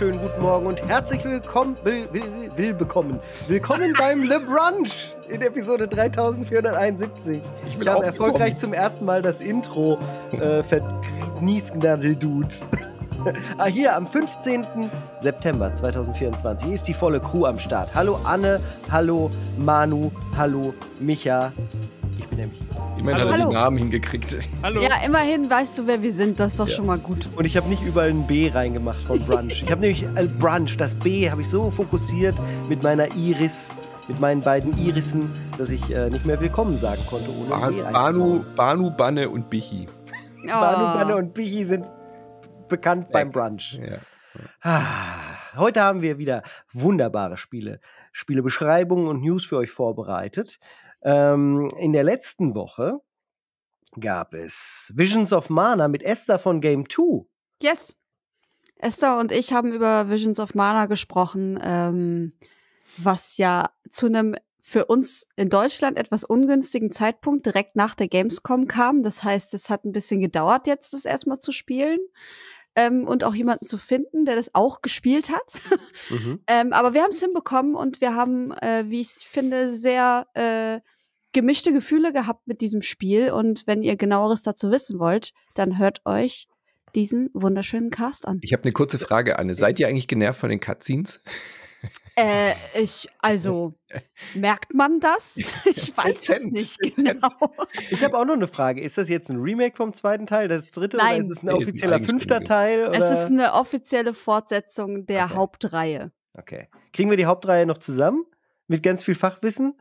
wunderschönen guten Morgen und herzlich willkommen, will, will, will bekommen. Willkommen beim Le Brunch in Episode 3471. Ich, ich habe erfolgreich zum ersten Mal das Intro äh, dude ah, hier am 15. September 2024 ist die volle Crew am Start. Hallo Anne, hallo Manu, hallo Micha. Ich bin nämlich Immerhin Hallo. hat er den Namen hingekriegt. Hallo. Ja, immerhin weißt du, wer wir sind. Das ist doch ja. schon mal gut. Und ich habe nicht überall ein B reingemacht von Brunch. ich habe nämlich äh, Brunch, das B habe ich so fokussiert mit meiner Iris, mit meinen beiden Irissen, dass ich äh, nicht mehr Willkommen sagen konnte ohne ba B Banu, Banu, Banne und Bichi. Oh. Banu, Banne und Bichi sind bekannt ja. beim Brunch. Ja. Ah, heute haben wir wieder wunderbare Spiele, Spielebeschreibungen und News für euch vorbereitet. Ähm, in der letzten Woche gab es Visions of Mana mit Esther von Game 2. Yes. Esther und ich haben über Visions of Mana gesprochen, ähm, was ja zu einem für uns in Deutschland etwas ungünstigen Zeitpunkt direkt nach der Gamescom kam. Das heißt, es hat ein bisschen gedauert, jetzt das erstmal zu spielen ähm, und auch jemanden zu finden, der das auch gespielt hat. Mhm. ähm, aber wir haben es hinbekommen und wir haben, äh, wie ich finde, sehr äh, gemischte Gefühle gehabt mit diesem Spiel. Und wenn ihr genaueres dazu wissen wollt, dann hört euch diesen wunderschönen Cast an. Ich habe eine kurze Frage, Anne. Seid ihr eigentlich genervt von den Cutscenes? Äh, ich, also, merkt man das? Ich weiß Dezent, es nicht Dezent. genau. Ich habe auch noch eine Frage. Ist das jetzt ein Remake vom zweiten Teil, das dritte, Nein. oder ist es ein offizieller nee, ein fünfter Teil? Oder? Es ist eine offizielle Fortsetzung der okay. Hauptreihe. Okay. Kriegen wir die Hauptreihe noch zusammen? Mit ganz viel Fachwissen?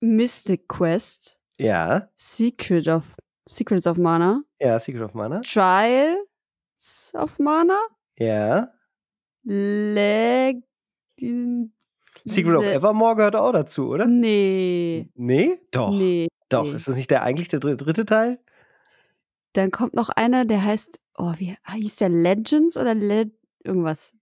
Mystic Quest. Ja. Secret of, Secrets of Mana. Ja, Secret of Mana. Trials of Mana. Ja. Leg die, Secret of Evermore gehört auch dazu, oder? Nee. Nee? Doch. Nee. Doch. Ist das nicht der eigentlich der dritte Teil? Dann kommt noch einer, der heißt, oh, wie hieß der Legends oder Le irgendwas?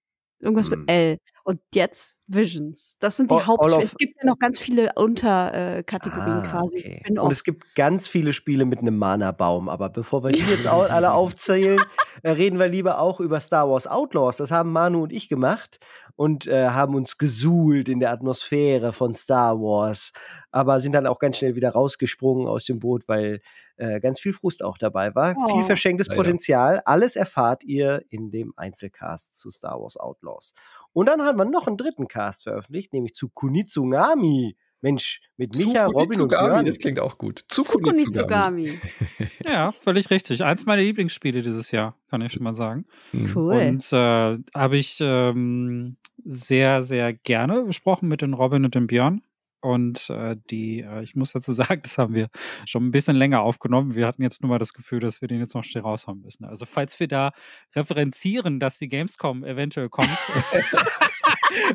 Irgendwas mit hm. L. Und jetzt Visions. Das sind die all, Haupt. es gibt ja noch ganz viele Unterkategorien äh, ah, quasi. Okay. Und es gibt ganz viele Spiele mit einem Mana-Baum. Aber bevor wir die jetzt alle aufzählen, äh, reden wir lieber auch über Star Wars Outlaws. Das haben Manu und ich gemacht und äh, haben uns gesuhlt in der Atmosphäre von Star Wars, aber sind dann auch ganz schnell wieder rausgesprungen aus dem Boot, weil äh, ganz viel Frust auch dabei war. Oh. Viel verschenktes Leider. Potenzial. Alles erfahrt ihr in dem Einzelcast zu Star Wars Outlaws. Und dann haben wir noch einen dritten Cast veröffentlicht, nämlich zu Kunitsungami Mensch, mit Micha, Robin und Björn. Das klingt auch gut. Tsukunitsugami. ja, völlig richtig. Eins meiner Lieblingsspiele dieses Jahr, kann ich schon mal sagen. Hm. Cool. Und äh, habe ich ähm, sehr, sehr gerne besprochen mit den Robin und dem Björn. Und äh, die, äh, ich muss dazu sagen, das haben wir schon ein bisschen länger aufgenommen. Wir hatten jetzt nur mal das Gefühl, dass wir den jetzt noch schnell raushauen müssen. Also falls wir da referenzieren, dass die Gamescom eventuell kommt.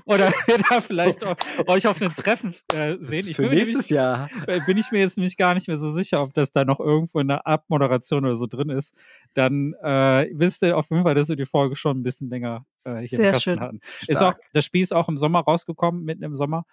Oder da vielleicht auch, euch auf einem Treffen äh, sehen. für nächstes nämlich, Jahr. Äh, bin ich mir jetzt nämlich gar nicht mehr so sicher, ob das da noch irgendwo in der Abmoderation oder so drin ist. Dann äh, wisst ihr auf jeden Fall, dass wir die Folge schon ein bisschen länger äh, hier Sehr im Kasten schön. hatten. Ist auch, das Spiel ist auch im Sommer rausgekommen, mitten im Sommer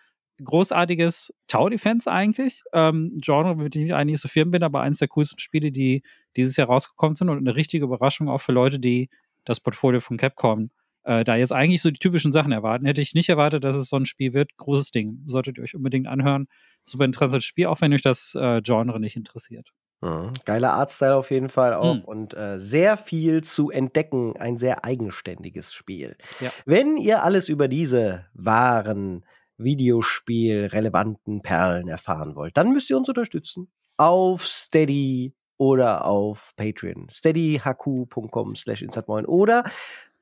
großartiges Tau-Defense eigentlich. Ähm, Genre, mit dem ich eigentlich so firm bin, aber eines der coolsten Spiele, die dieses Jahr rausgekommen sind und eine richtige Überraschung auch für Leute, die das Portfolio von Capcom äh, da jetzt eigentlich so die typischen Sachen erwarten. Hätte ich nicht erwartet, dass es so ein Spiel wird. Großes Ding. Solltet ihr euch unbedingt anhören. Super interessantes Spiel, auch wenn euch das äh, Genre nicht interessiert. Mhm. Geiler Artstyle auf jeden Fall auch mhm. und äh, sehr viel zu entdecken. Ein sehr eigenständiges Spiel. Ja. Wenn ihr alles über diese wahren Videospiel-relevanten Perlen erfahren wollt, dann müsst ihr uns unterstützen. Auf Steady oder auf Patreon. steadyhq.com slash insertmoin oder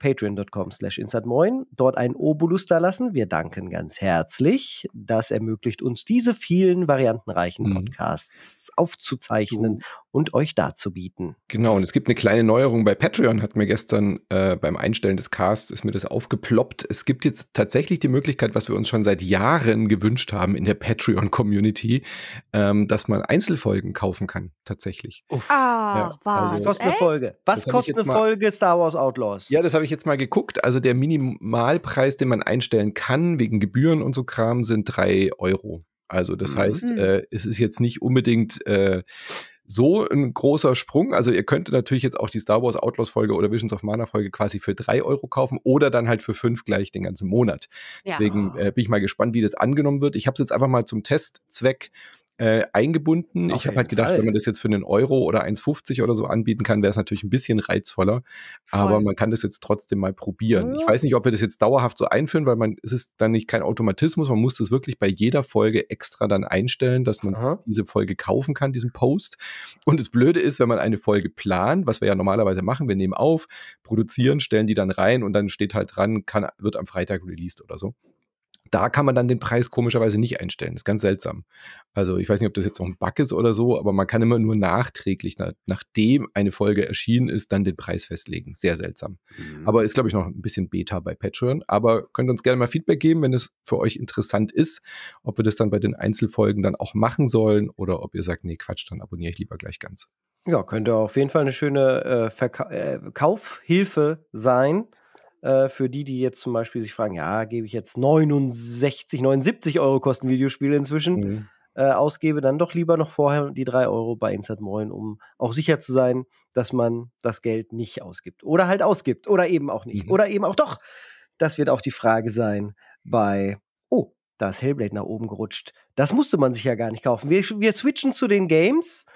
patreon.com slash insertmoin, dort einen Obolus da lassen. Wir danken ganz herzlich. Das ermöglicht uns, diese vielen variantenreichen mhm. Podcasts mhm. aufzuzeichnen und euch darzubieten. Genau, und es gibt eine kleine Neuerung bei Patreon, hat mir gestern äh, beim Einstellen des Casts ist mir das aufgeploppt. Es gibt jetzt tatsächlich die Möglichkeit, was wir uns schon seit Jahren gewünscht haben in der Patreon-Community, ähm, dass man Einzelfolgen kaufen kann, tatsächlich. Uff. Ah, ja, was? Also, was kostet eine Folge? Was kostet eine Folge Star Wars Outlaws? Ja, das habe ich jetzt mal geguckt. Also der Minimalpreis, den man einstellen kann wegen Gebühren und so Kram, sind drei Euro. Also das mhm. heißt, äh, es ist jetzt nicht unbedingt äh, so ein großer Sprung. Also ihr könnt natürlich jetzt auch die Star Wars Outlaws Folge oder Visions of Mana Folge quasi für drei Euro kaufen oder dann halt für fünf gleich den ganzen Monat. Ja. Deswegen äh, bin ich mal gespannt, wie das angenommen wird. Ich habe es jetzt einfach mal zum Testzweck äh, eingebunden. Auf ich habe halt gedacht, Fall. wenn man das jetzt für einen Euro oder 1,50 oder so anbieten kann, wäre es natürlich ein bisschen reizvoller. Voll. Aber man kann das jetzt trotzdem mal probieren. Ja. Ich weiß nicht, ob wir das jetzt dauerhaft so einführen, weil man es ist dann nicht kein Automatismus. Man muss das wirklich bei jeder Folge extra dann einstellen, dass man Aha. diese Folge kaufen kann, diesen Post. Und das Blöde ist, wenn man eine Folge plant, was wir ja normalerweise machen, wir nehmen auf, produzieren, stellen die dann rein und dann steht halt dran, kann, wird am Freitag released oder so da kann man dann den Preis komischerweise nicht einstellen. Das ist ganz seltsam. Also ich weiß nicht, ob das jetzt noch ein Bug ist oder so, aber man kann immer nur nachträglich, nach, nachdem eine Folge erschienen ist, dann den Preis festlegen. Sehr seltsam. Mhm. Aber ist, glaube ich, noch ein bisschen Beta bei Patreon. Aber könnt uns gerne mal Feedback geben, wenn es für euch interessant ist, ob wir das dann bei den Einzelfolgen dann auch machen sollen oder ob ihr sagt, nee, Quatsch, dann abonniere ich lieber gleich ganz. Ja, könnte auf jeden Fall eine schöne äh, Verkaufhilfe äh, sein. Äh, für die, die jetzt zum Beispiel sich fragen, ja, gebe ich jetzt 69, 79 Euro kosten Videospiele inzwischen, mhm. äh, ausgebe, dann doch lieber noch vorher die 3 Euro bei Insert Moin, um auch sicher zu sein, dass man das Geld nicht ausgibt. Oder halt ausgibt. Oder eben auch nicht. Mhm. Oder eben auch doch. Das wird auch die Frage sein bei, oh, da ist Hellblade nach oben gerutscht. Das musste man sich ja gar nicht kaufen. Wir, wir switchen zu den Games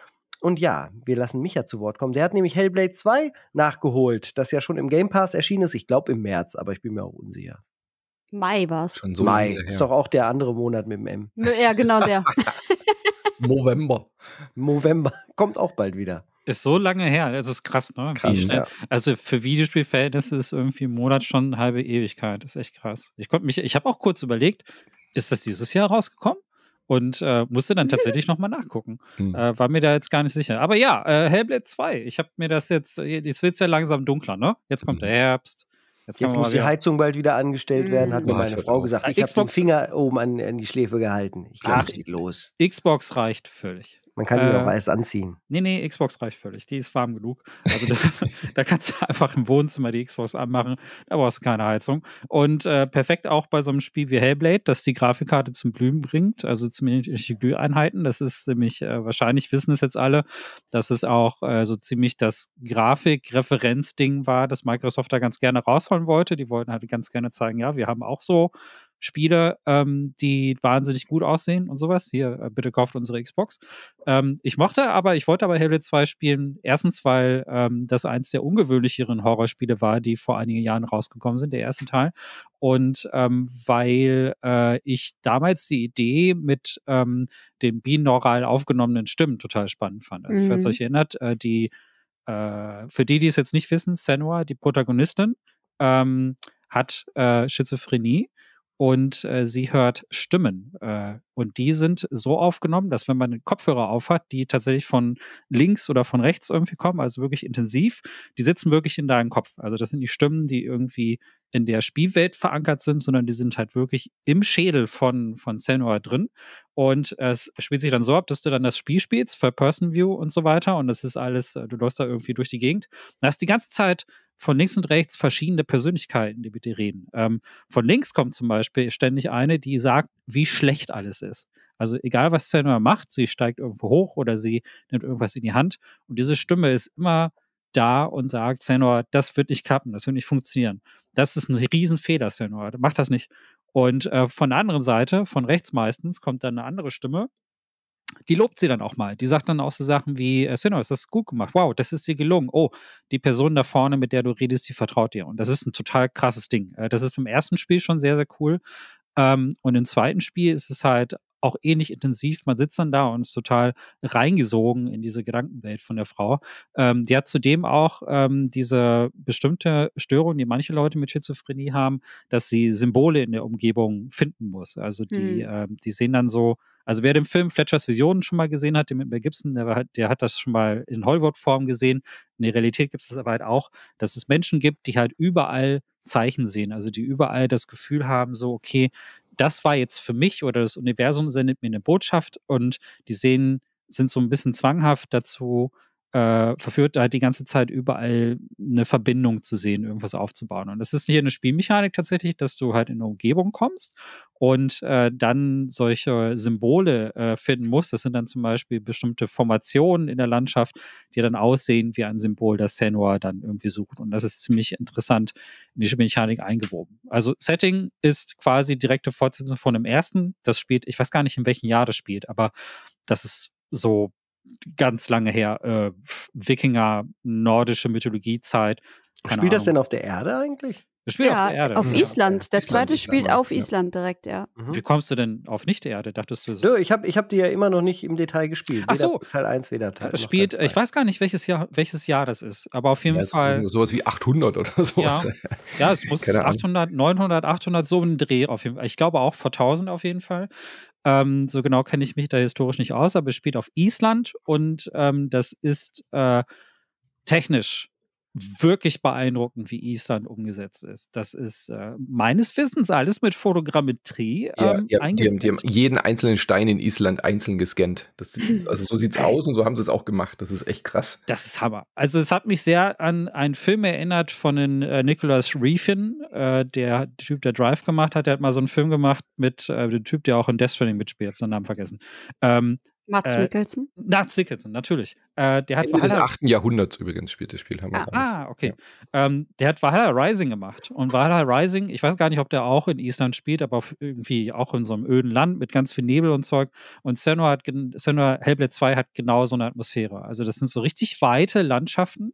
und ja, wir lassen Micha zu Wort kommen. Der hat nämlich Hellblade 2 nachgeholt, das ja schon im Game Pass erschienen ist. Ich glaube im März, aber ich bin mir auch unsicher. Mai war es. So Mai. Ist doch auch der andere Monat mit dem M. Ja, genau der. November. November. Kommt auch bald wieder. Ist so lange her. Das ist krass, ne? Krass, ja. Also für Videospielverhältnisse ist irgendwie ein Monat schon eine halbe Ewigkeit. Das ist echt krass. Ich ich habe auch kurz überlegt, ist das dieses Jahr rausgekommen? und äh, musste dann tatsächlich nochmal nachgucken. Hm. Äh, war mir da jetzt gar nicht sicher. Aber ja, äh, Hellblade 2. Ich habe mir das jetzt, äh, jetzt wird es ja langsam dunkler, ne? Jetzt kommt der mhm. Herbst. Jetzt, jetzt muss die Heizung bald wieder angestellt werden, hat mir ja, hm. meine Frau gesagt. Ich habe den Finger oben an, an, die Schläfe gehalten. Ich glaube, es geht los. Xbox reicht völlig. Man kann die äh, auch erst anziehen. Nee, nee, Xbox reicht völlig. Die ist warm genug. Also da, da, kannst du einfach im Wohnzimmer die Xbox anmachen. Da brauchst du keine Heizung. Und äh, perfekt auch bei so einem Spiel wie Hellblade, dass die Grafikkarte zum Blühen bringt, also zumindest die Glüheinheiten. Das ist nämlich, äh, wahrscheinlich wissen es jetzt alle, dass es auch äh, so ziemlich das Grafikreferenzding war, das Microsoft da ganz gerne rausholen wollte. Die wollten halt ganz gerne zeigen, ja, wir haben auch so Spiele, ähm, die wahnsinnig gut aussehen und sowas. Hier, äh, bitte kauft unsere Xbox. Ähm, ich mochte aber, ich wollte aber Hellblade 2 spielen. Erstens, weil ähm, das eins der ungewöhnlicheren Horrorspiele war, die vor einigen Jahren rausgekommen sind, der erste Teil. Und ähm, weil äh, ich damals die Idee mit ähm, den binaural aufgenommenen Stimmen total spannend fand. Also, mhm. falls euch erinnert, äh, die, äh, für die, die es jetzt nicht wissen, Senua, die Protagonistin, ähm, hat äh, Schizophrenie und äh, sie hört Stimmen. Äh, und die sind so aufgenommen, dass wenn man den Kopfhörer aufhat, die tatsächlich von links oder von rechts irgendwie kommen, also wirklich intensiv, die sitzen wirklich in deinem Kopf. Also das sind die Stimmen, die irgendwie in der Spielwelt verankert sind, sondern die sind halt wirklich im Schädel von, von Senua drin. Und es spielt sich dann so ab, dass du dann das Spiel spielst, für Person View und so weiter. Und das ist alles, äh, du läufst da irgendwie durch die Gegend. Da ist die ganze Zeit von links und rechts verschiedene Persönlichkeiten, die mit dir reden. Ähm, von links kommt zum Beispiel ständig eine, die sagt, wie schlecht alles ist. Also egal, was Sandra macht, sie steigt irgendwo hoch oder sie nimmt irgendwas in die Hand. Und diese Stimme ist immer da und sagt, Senor, das wird nicht klappen, das wird nicht funktionieren. Das ist ein Riesenfehler, Senor, mach das nicht. Und äh, von der anderen Seite, von rechts meistens, kommt dann eine andere Stimme, die lobt sie dann auch mal. Die sagt dann auch so Sachen wie, äh, Sinner, das ist gut gemacht. Wow, das ist dir gelungen. Oh, die Person da vorne, mit der du redest, die vertraut dir. Und das ist ein total krasses Ding. Äh, das ist im ersten Spiel schon sehr, sehr cool. Ähm, und im zweiten Spiel ist es halt auch ähnlich intensiv. Man sitzt dann da und ist total reingesogen in diese Gedankenwelt von der Frau. Ähm, die hat zudem auch ähm, diese bestimmte Störung, die manche Leute mit Schizophrenie haben, dass sie Symbole in der Umgebung finden muss. Also die, mhm. ähm, die sehen dann so, also wer den Film Fletchers Visionen schon mal gesehen hat, den mit Mel Gibson, der, der hat das schon mal in Hollywood-Form gesehen. In der Realität gibt es das aber halt auch, dass es Menschen gibt, die halt überall Zeichen sehen, also die überall das Gefühl haben, so, okay, das war jetzt für mich oder das Universum sendet mir eine Botschaft und die Seen sind so ein bisschen zwanghaft dazu, äh, verführt, halt die ganze Zeit überall eine Verbindung zu sehen, irgendwas aufzubauen. Und das ist hier eine Spielmechanik tatsächlich, dass du halt in eine Umgebung kommst und äh, dann solche Symbole äh, finden musst. Das sind dann zum Beispiel bestimmte Formationen in der Landschaft, die dann aussehen wie ein Symbol, das Senua dann irgendwie sucht. Und das ist ziemlich interessant in die Spielmechanik eingewoben. Also Setting ist quasi direkte Fortsetzung von dem ersten. Das spielt, ich weiß gar nicht, in welchem Jahr das spielt, aber das ist so ganz lange her, äh, Wikinger, nordische Mythologiezeit. Spielt Ahnung. das denn auf der Erde eigentlich? Das spielt ja, auf der Erde. Auf ja. Island. Der Island zweite spielt auf ja. Island direkt, ja. Mhm. Wie kommst du denn auf Nicht-Erde? Dachtest du es? ich habe ich hab die ja immer noch nicht im Detail gespielt. Ach so. Weder Teil 1, weder Teil. Das spielt, ich weiß gar nicht, welches Jahr, welches Jahr das ist, aber auf jeden Fall. Sowas wie 800 oder sowas. Ja, es muss 800, 900, 800, so ein Dreh auf jeden Fall. Ich glaube auch vor 1000 auf jeden Fall. Ähm, so genau kenne ich mich da historisch nicht aus, aber es spielt auf Island und ähm, das ist äh, technisch wirklich beeindruckend, wie Island umgesetzt ist. Das ist äh, meines Wissens alles mit Fotogrammetrie ähm, ja, ja, die haben, die haben, jeden einzelnen Stein in Island einzeln gescannt. Das, also so sieht es aus und so haben sie es auch gemacht. Das ist echt krass. Das ist Hammer. Also es hat mich sehr an einen Film erinnert von den, äh, Nicholas Refin, äh, der Typ, der Drive gemacht hat. Der hat mal so einen Film gemacht mit äh, dem Typ, der auch in Death Stranding mitspielt. Ich habe seinen Namen vergessen. Ähm, Mats äh, Mikkelsen? Mats Mikkelsen, natürlich. Äh, der hat Ende Valhalla des 8. Jahrhunderts übrigens spielt das Spiel. Haben ah, wir ah, okay. Ja. Ähm, der hat Valhalla Rising gemacht. Und Valhalla Rising, ich weiß gar nicht, ob der auch in Island spielt, aber irgendwie auch in so einem öden Land mit ganz viel Nebel und Zeug. Und Senua, hat, Senua Hellblade 2 hat genau so eine Atmosphäre. Also das sind so richtig weite Landschaften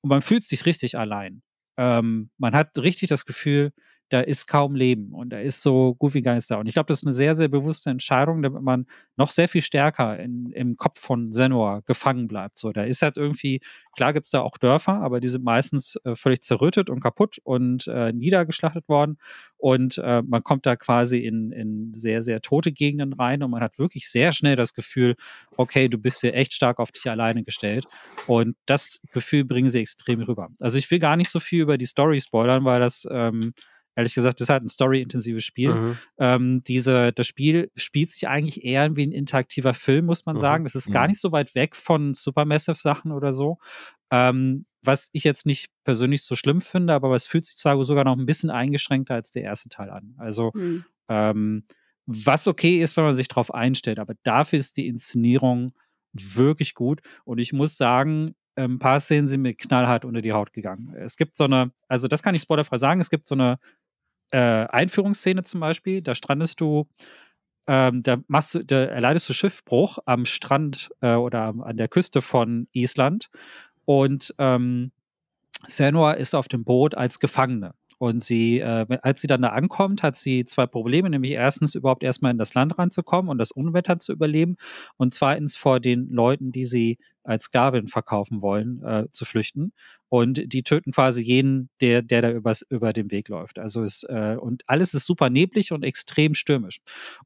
und man fühlt sich richtig allein. Ähm, man hat richtig das Gefühl, da ist kaum Leben und da ist so gut wie gar nichts da. Und ich glaube, das ist eine sehr, sehr bewusste Entscheidung, damit man noch sehr viel stärker in, im Kopf von Senor gefangen bleibt. So, da ist halt irgendwie, klar gibt es da auch Dörfer, aber die sind meistens äh, völlig zerrüttet und kaputt und äh, niedergeschlachtet worden. Und äh, man kommt da quasi in, in sehr, sehr tote Gegenden rein und man hat wirklich sehr schnell das Gefühl, okay, du bist hier echt stark auf dich alleine gestellt. Und das Gefühl bringen sie extrem rüber. Also ich will gar nicht so viel über die Story spoilern, weil das ähm, ehrlich gesagt, das ist halt ein storyintensives Spiel. Mhm. Ähm, diese, das Spiel spielt sich eigentlich eher wie ein interaktiver Film, muss man mhm. sagen. Es ist mhm. gar nicht so weit weg von Supermassive-Sachen oder so. Ähm, was ich jetzt nicht persönlich so schlimm finde, aber es fühlt sich sogar noch ein bisschen eingeschränkter als der erste Teil an. Also, mhm. ähm, was okay ist, wenn man sich darauf einstellt, aber dafür ist die Inszenierung wirklich gut. Und ich muss sagen, ein paar Szenen sind mir knallhart unter die Haut gegangen. Es gibt so eine, also das kann ich spoilerfrei sagen, es gibt so eine äh, Einführungsszene zum Beispiel, da strandest du, ähm, da, machst du, da erleidest du Schiffbruch am Strand äh, oder an der Küste von Island und ähm, Senua ist auf dem Boot als Gefangene. Und sie, äh, als sie dann da ankommt, hat sie zwei Probleme, nämlich erstens überhaupt erstmal in das Land reinzukommen und das Unwetter zu überleben und zweitens vor den Leuten, die sie als Sklavin verkaufen wollen, äh, zu flüchten. Und die töten quasi jeden, der, der da übers, über den Weg läuft. Also ist, äh, und alles ist super neblig und extrem stürmisch.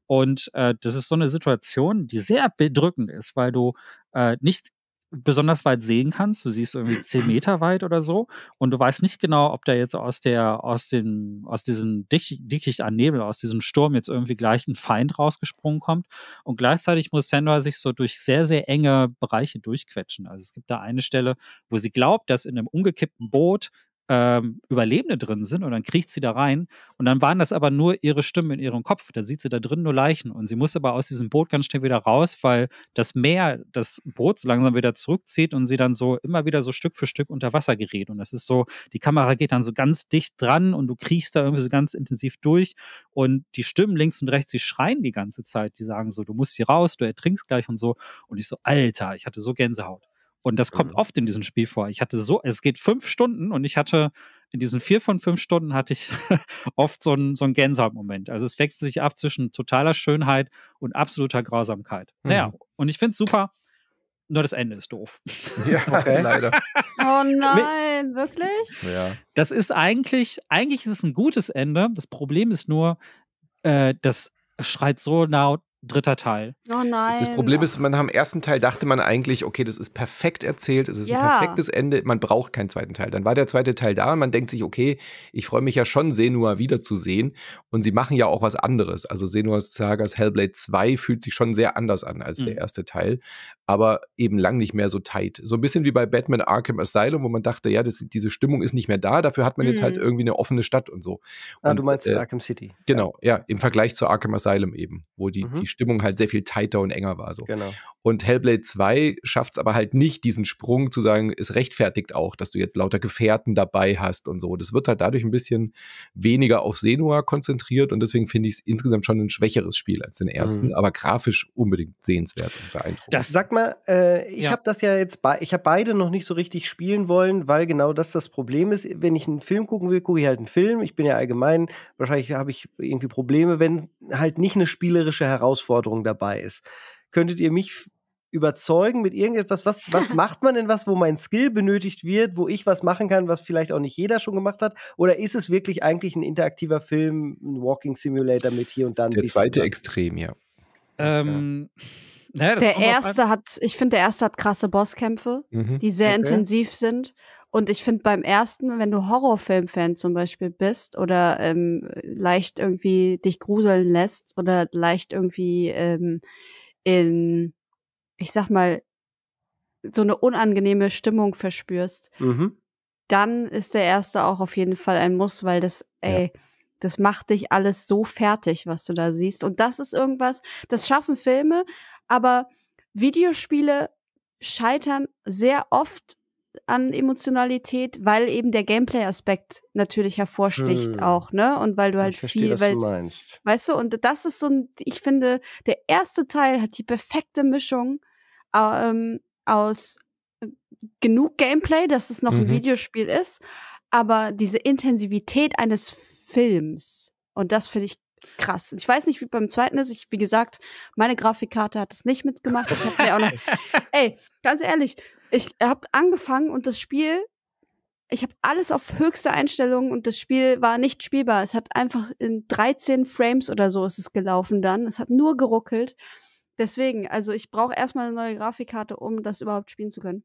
Und äh, das ist so eine Situation, die sehr bedrückend ist, weil du äh, nicht besonders weit sehen kannst. Du siehst irgendwie zehn Meter weit oder so. Und du weißt nicht genau, ob da jetzt aus der, aus dem, aus diesem Dick, Dickicht an Nebel, aus diesem Sturm jetzt irgendwie gleich ein Feind rausgesprungen kommt. Und gleichzeitig muss Sandra sich so durch sehr, sehr enge Bereiche durchquetschen. Also es gibt da eine Stelle, wo sie glaubt, dass in einem umgekippten Boot ähm, Überlebende drin sind und dann kriecht sie da rein und dann waren das aber nur ihre Stimmen in ihrem Kopf. Da sieht sie da drin nur Leichen und sie muss aber aus diesem Boot ganz schnell wieder raus, weil das Meer das Boot so langsam wieder zurückzieht und sie dann so immer wieder so Stück für Stück unter Wasser gerät. Und das ist so, die Kamera geht dann so ganz dicht dran und du kriechst da irgendwie so ganz intensiv durch und die Stimmen links und rechts, die schreien die ganze Zeit, die sagen so, du musst hier raus, du ertrinkst gleich und so. Und ich so, Alter, ich hatte so Gänsehaut. Und das kommt mhm. oft in diesem Spiel vor. Ich hatte so, es geht fünf Stunden und ich hatte in diesen vier von fünf Stunden hatte ich oft so einen, so einen Gänsehautmoment. Also es wächst sich ab zwischen totaler Schönheit und absoluter Grausamkeit. Mhm. Naja, und ich finde es super, nur das Ende ist doof. Ja, okay. leider. Oh nein, wirklich? Ja. Das ist eigentlich, eigentlich ist es ein gutes Ende. Das Problem ist nur, äh, das schreit so laut dritter Teil. Oh nein. Das Problem ist, man am ersten Teil dachte man eigentlich, okay, das ist perfekt erzählt, es ist ja. ein perfektes Ende, man braucht keinen zweiten Teil. Dann war der zweite Teil da und man denkt sich, okay, ich freue mich ja schon, Senua wiederzusehen. Und sie machen ja auch was anderes. Also Senua's Sagas Hellblade 2 fühlt sich schon sehr anders an als mhm. der erste Teil aber eben lang nicht mehr so tight. So ein bisschen wie bei Batman Arkham Asylum, wo man dachte, ja, das, diese Stimmung ist nicht mehr da, dafür hat man mhm. jetzt halt mhm. irgendwie eine offene Stadt und so. Ah, und, du meinst äh, Arkham City. Genau, ja. ja. im Vergleich zu Arkham Asylum eben, wo die, mhm. die Stimmung halt sehr viel tighter und enger war. So. Genau. Und Hellblade 2 schafft es aber halt nicht, diesen Sprung zu sagen, es rechtfertigt auch, dass du jetzt lauter Gefährten dabei hast und so. Das wird halt dadurch ein bisschen weniger auf Senua konzentriert und deswegen finde ich es insgesamt schon ein schwächeres Spiel als den ersten, mhm. aber grafisch unbedingt sehenswert und beeindruckend. Das sagt man mal, äh, ich ja. habe das ja jetzt, ich habe beide noch nicht so richtig spielen wollen, weil genau das das Problem ist. Wenn ich einen Film gucken will, gucke ich halt einen Film. Ich bin ja allgemein, wahrscheinlich habe ich irgendwie Probleme, wenn halt nicht eine spielerische Herausforderung dabei ist. Könntet ihr mich überzeugen mit irgendetwas, was, was macht man denn was, wo mein Skill benötigt wird, wo ich was machen kann, was vielleicht auch nicht jeder schon gemacht hat? Oder ist es wirklich eigentlich ein interaktiver Film, ein Walking Simulator mit hier und dann? Der zweite was? Extrem, ja. Ähm, ja. Naja, der erste hat, ich finde, der erste hat krasse Bosskämpfe, mhm. die sehr okay. intensiv sind. Und ich finde beim ersten, wenn du Horrorfilmfan zum Beispiel bist oder ähm, leicht irgendwie dich gruseln lässt oder leicht irgendwie ähm, in, ich sag mal, so eine unangenehme Stimmung verspürst, mhm. dann ist der erste auch auf jeden Fall ein Muss, weil das, ey, ja das macht dich alles so fertig, was du da siehst. Und das ist irgendwas, das schaffen Filme, aber Videospiele scheitern sehr oft an Emotionalität, weil eben der Gameplay-Aspekt natürlich hervorsticht hm. auch, ne? Und weil du halt verstehe, viel, weil, du weißt du, und das ist so ein, ich finde, der erste Teil hat die perfekte Mischung ähm, aus äh, genug Gameplay, dass es noch mhm. ein Videospiel ist, aber diese Intensivität eines Films, und das finde ich krass. Ich weiß nicht, wie beim zweiten ist. Ich, wie gesagt, meine Grafikkarte hat es nicht mitgemacht. Ich hab mir auch noch, ey, ganz ehrlich, ich habe angefangen und das Spiel, ich habe alles auf höchste Einstellung und das Spiel war nicht spielbar. Es hat einfach in 13 Frames oder so ist es gelaufen dann. Es hat nur geruckelt. Deswegen, also ich brauche erstmal eine neue Grafikkarte, um das überhaupt spielen zu können.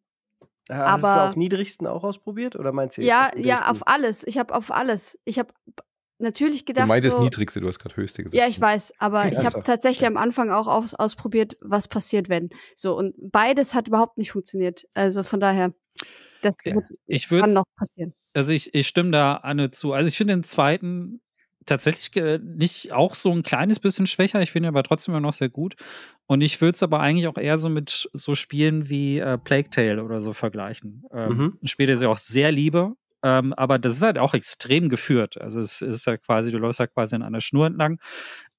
Äh, hast aber, du auf niedrigsten auch ausprobiert oder meinst du? Ja, auf ja, auf alles. Ich habe auf alles. Ich habe natürlich gedacht. Du meinst so, das Niedrigste, du hast gerade Höchste gesagt. Ja, ich weiß, aber ich habe also, tatsächlich am Anfang auch aus, ausprobiert, was passiert, wenn. So, und beides hat überhaupt nicht funktioniert. Also von daher, das ich kann noch passieren. Also ich, ich stimme da Anne zu. Also ich finde den zweiten tatsächlich nicht auch so ein kleines bisschen schwächer. Ich finde aber trotzdem immer noch sehr gut. Und ich würde es aber eigentlich auch eher so mit so Spielen wie äh, Plague Tale oder so vergleichen. Ähm, mhm. Ein Spiel, das ich auch sehr liebe. Ähm, aber das ist halt auch extrem geführt. Also es ist ja halt quasi, du läufst ja halt quasi an einer Schnur entlang.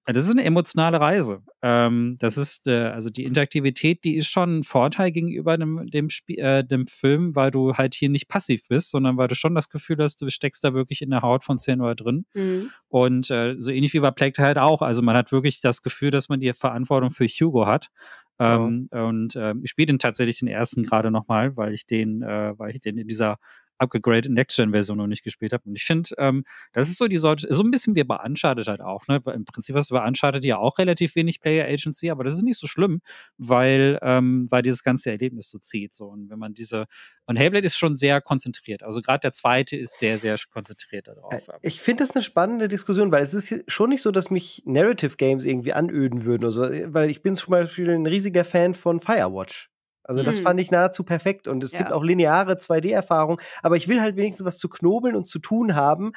Das ist eine emotionale Reise. Ähm, das ist, äh, also die mhm. Interaktivität, die ist schon ein Vorteil gegenüber dem, dem, Spiel, äh, dem Film, weil du halt hier nicht passiv bist, sondern weil du schon das Gefühl hast, du steckst da wirklich in der Haut von Senua drin. Mhm. Und äh, so ähnlich wie bei Plague halt auch. Also man hat wirklich das Gefühl, dass man die Verantwortung für Hugo hat. Ähm, ja. Und ähm, ich spiele den tatsächlich den ersten gerade nochmal, weil ich den, äh, weil ich den in dieser abgegradete Next-Gen-Version noch nicht gespielt habe. Und ich finde, ähm, das ist so die Sorte, so ein bisschen wie bei Uncharted halt auch. Ne? Im Prinzip hast du bei Uncharted ja auch relativ wenig Player Agency, aber das ist nicht so schlimm, weil, ähm, weil dieses ganze Erlebnis so zieht. So. Und wenn man diese, und Hellblade ist schon sehr konzentriert. Also gerade der zweite ist sehr, sehr konzentriert darauf. Äh, ich finde das eine spannende Diskussion, weil es ist schon nicht so, dass mich Narrative Games irgendwie anöden würden. Also, weil ich bin zum Beispiel ein riesiger Fan von Firewatch. Also das mhm. fand ich nahezu perfekt und es ja. gibt auch lineare 2D-Erfahrungen, aber ich will halt wenigstens was zu knobeln und zu tun haben,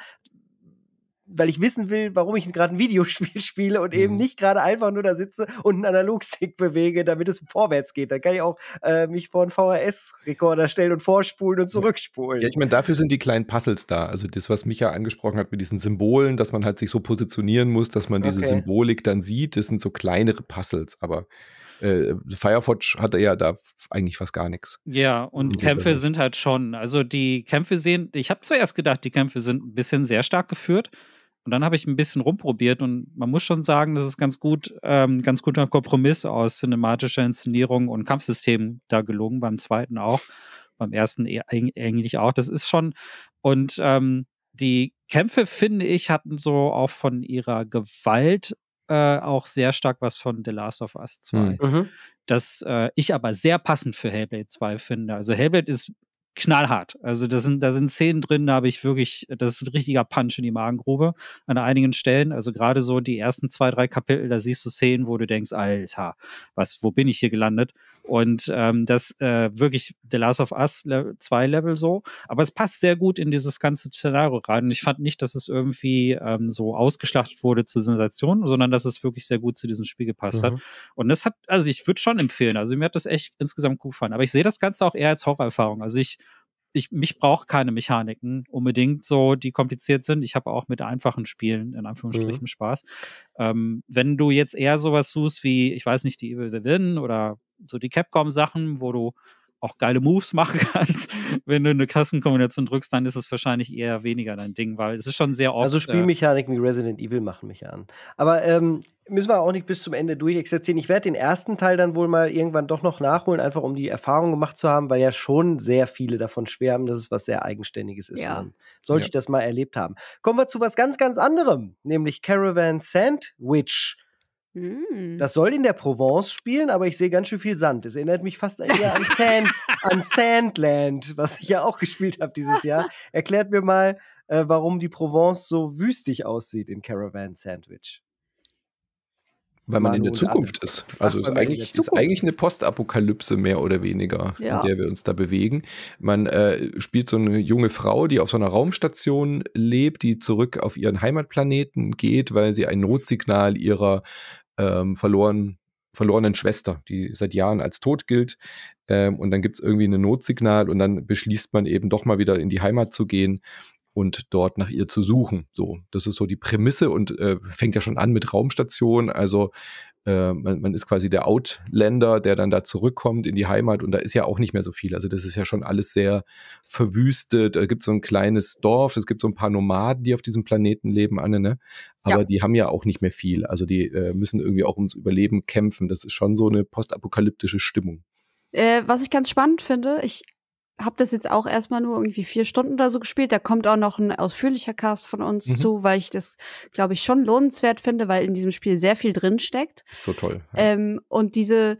weil ich wissen will, warum ich gerade ein Videospiel spiele und mhm. eben nicht gerade einfach nur da sitze und einen Analogstick bewege, damit es vorwärts geht. Da kann ich auch äh, mich vor einen VHS-Rekorder stellen und vorspulen und zurückspulen. Ja, ich meine, dafür sind die kleinen Puzzles da. Also das, was Micha angesprochen hat mit diesen Symbolen, dass man halt sich so positionieren muss, dass man okay. diese Symbolik dann sieht, das sind so kleinere Puzzles, aber äh, Firewatch hatte ja da eigentlich fast gar nichts. Ja, und Kämpfe sind halt schon, also die Kämpfe sehen, ich habe zuerst gedacht, die Kämpfe sind ein bisschen sehr stark geführt. Und dann habe ich ein bisschen rumprobiert und man muss schon sagen, das ist ganz gut, ähm, ganz guter Kompromiss aus cinematischer Inszenierung und Kampfsystem da gelungen, beim zweiten auch, beim ersten e eigentlich auch. Das ist schon, und ähm, die Kämpfe, finde ich, hatten so auch von ihrer Gewalt äh, auch sehr stark was von The Last of Us 2. Mhm. mhm. Das äh, ich aber sehr passend für Hellblade 2 finde. Also Hellblade ist knallhart. Also das sind, da sind Szenen drin, da habe ich wirklich, das ist ein richtiger Punch in die Magengrube an einigen Stellen. Also gerade so die ersten zwei, drei Kapitel, da siehst du Szenen, wo du denkst, Alter, was, wo bin ich hier gelandet? Und ähm, das äh, wirklich The Last of Us 2 Level so. Aber es passt sehr gut in dieses ganze Szenario rein. Und ich fand nicht, dass es irgendwie ähm, so ausgeschlachtet wurde zur Sensation, sondern dass es wirklich sehr gut zu diesem Spiel gepasst mhm. hat. Und das hat, also ich würde schon empfehlen. Also mir hat das echt insgesamt gut gefallen. Aber ich sehe das Ganze auch eher als Horrorerfahrung. Also ich ich, mich braucht keine Mechaniken unbedingt so, die kompliziert sind. Ich habe auch mit einfachen Spielen in Anführungsstrichen mhm. Spaß. Ähm, wenn du jetzt eher sowas suchst wie, ich weiß nicht, die Evil Within oder so die Capcom-Sachen, wo du auch geile Moves machen kannst. Wenn du eine Kassenkombination drückst, dann ist es wahrscheinlich eher weniger dein Ding, weil es ist schon sehr also oft. Also Spielmechaniken wie Resident Evil machen mich an. Aber ähm, müssen wir auch nicht bis zum Ende durchexerzieren. Ich werde den ersten Teil dann wohl mal irgendwann doch noch nachholen, einfach um die Erfahrung gemacht zu haben, weil ja schon sehr viele davon schwärmen, dass es was sehr Eigenständiges ist. Ja. sollte ja. ich das mal erlebt haben. Kommen wir zu was ganz, ganz anderem, nämlich Caravan Sandwich. Hm. Das soll in der Provence spielen, aber ich sehe ganz schön viel Sand. Es erinnert mich fast eher an, Sand, an Sandland, was ich ja auch gespielt habe dieses Jahr. Erklärt mir mal, äh, warum die Provence so wüstig aussieht in Caravan Sandwich. Weil man in der Zukunft ist. Also Ach, ist eigentlich, ist eigentlich eine Postapokalypse mehr oder weniger, ja. in der wir uns da bewegen. Man äh, spielt so eine junge Frau, die auf so einer Raumstation lebt, die zurück auf ihren Heimatplaneten geht, weil sie ein Notsignal ihrer ähm, verloren, verlorenen Schwester, die seit Jahren als tot gilt, ähm, und dann gibt es irgendwie ein Notsignal und dann beschließt man eben doch mal wieder in die Heimat zu gehen und dort nach ihr zu suchen. So, das ist so die Prämisse und äh, fängt ja schon an mit Raumstation. Also äh, man, man, ist quasi der Outlander, der dann da zurückkommt in die Heimat und da ist ja auch nicht mehr so viel. Also das ist ja schon alles sehr verwüstet. Da gibt es so ein kleines Dorf, es gibt so ein paar Nomaden, die auf diesem Planeten leben, Anne, ne? Aber ja. die haben ja auch nicht mehr viel. Also die äh, müssen irgendwie auch ums Überleben kämpfen. Das ist schon so eine postapokalyptische Stimmung. Äh, was ich ganz spannend finde, ich habe das jetzt auch erstmal nur irgendwie vier Stunden oder so gespielt. Da kommt auch noch ein ausführlicher Cast von uns mhm. zu, weil ich das, glaube ich, schon lohnenswert finde, weil in diesem Spiel sehr viel drinsteckt. So toll. Ja. Ähm, und diese,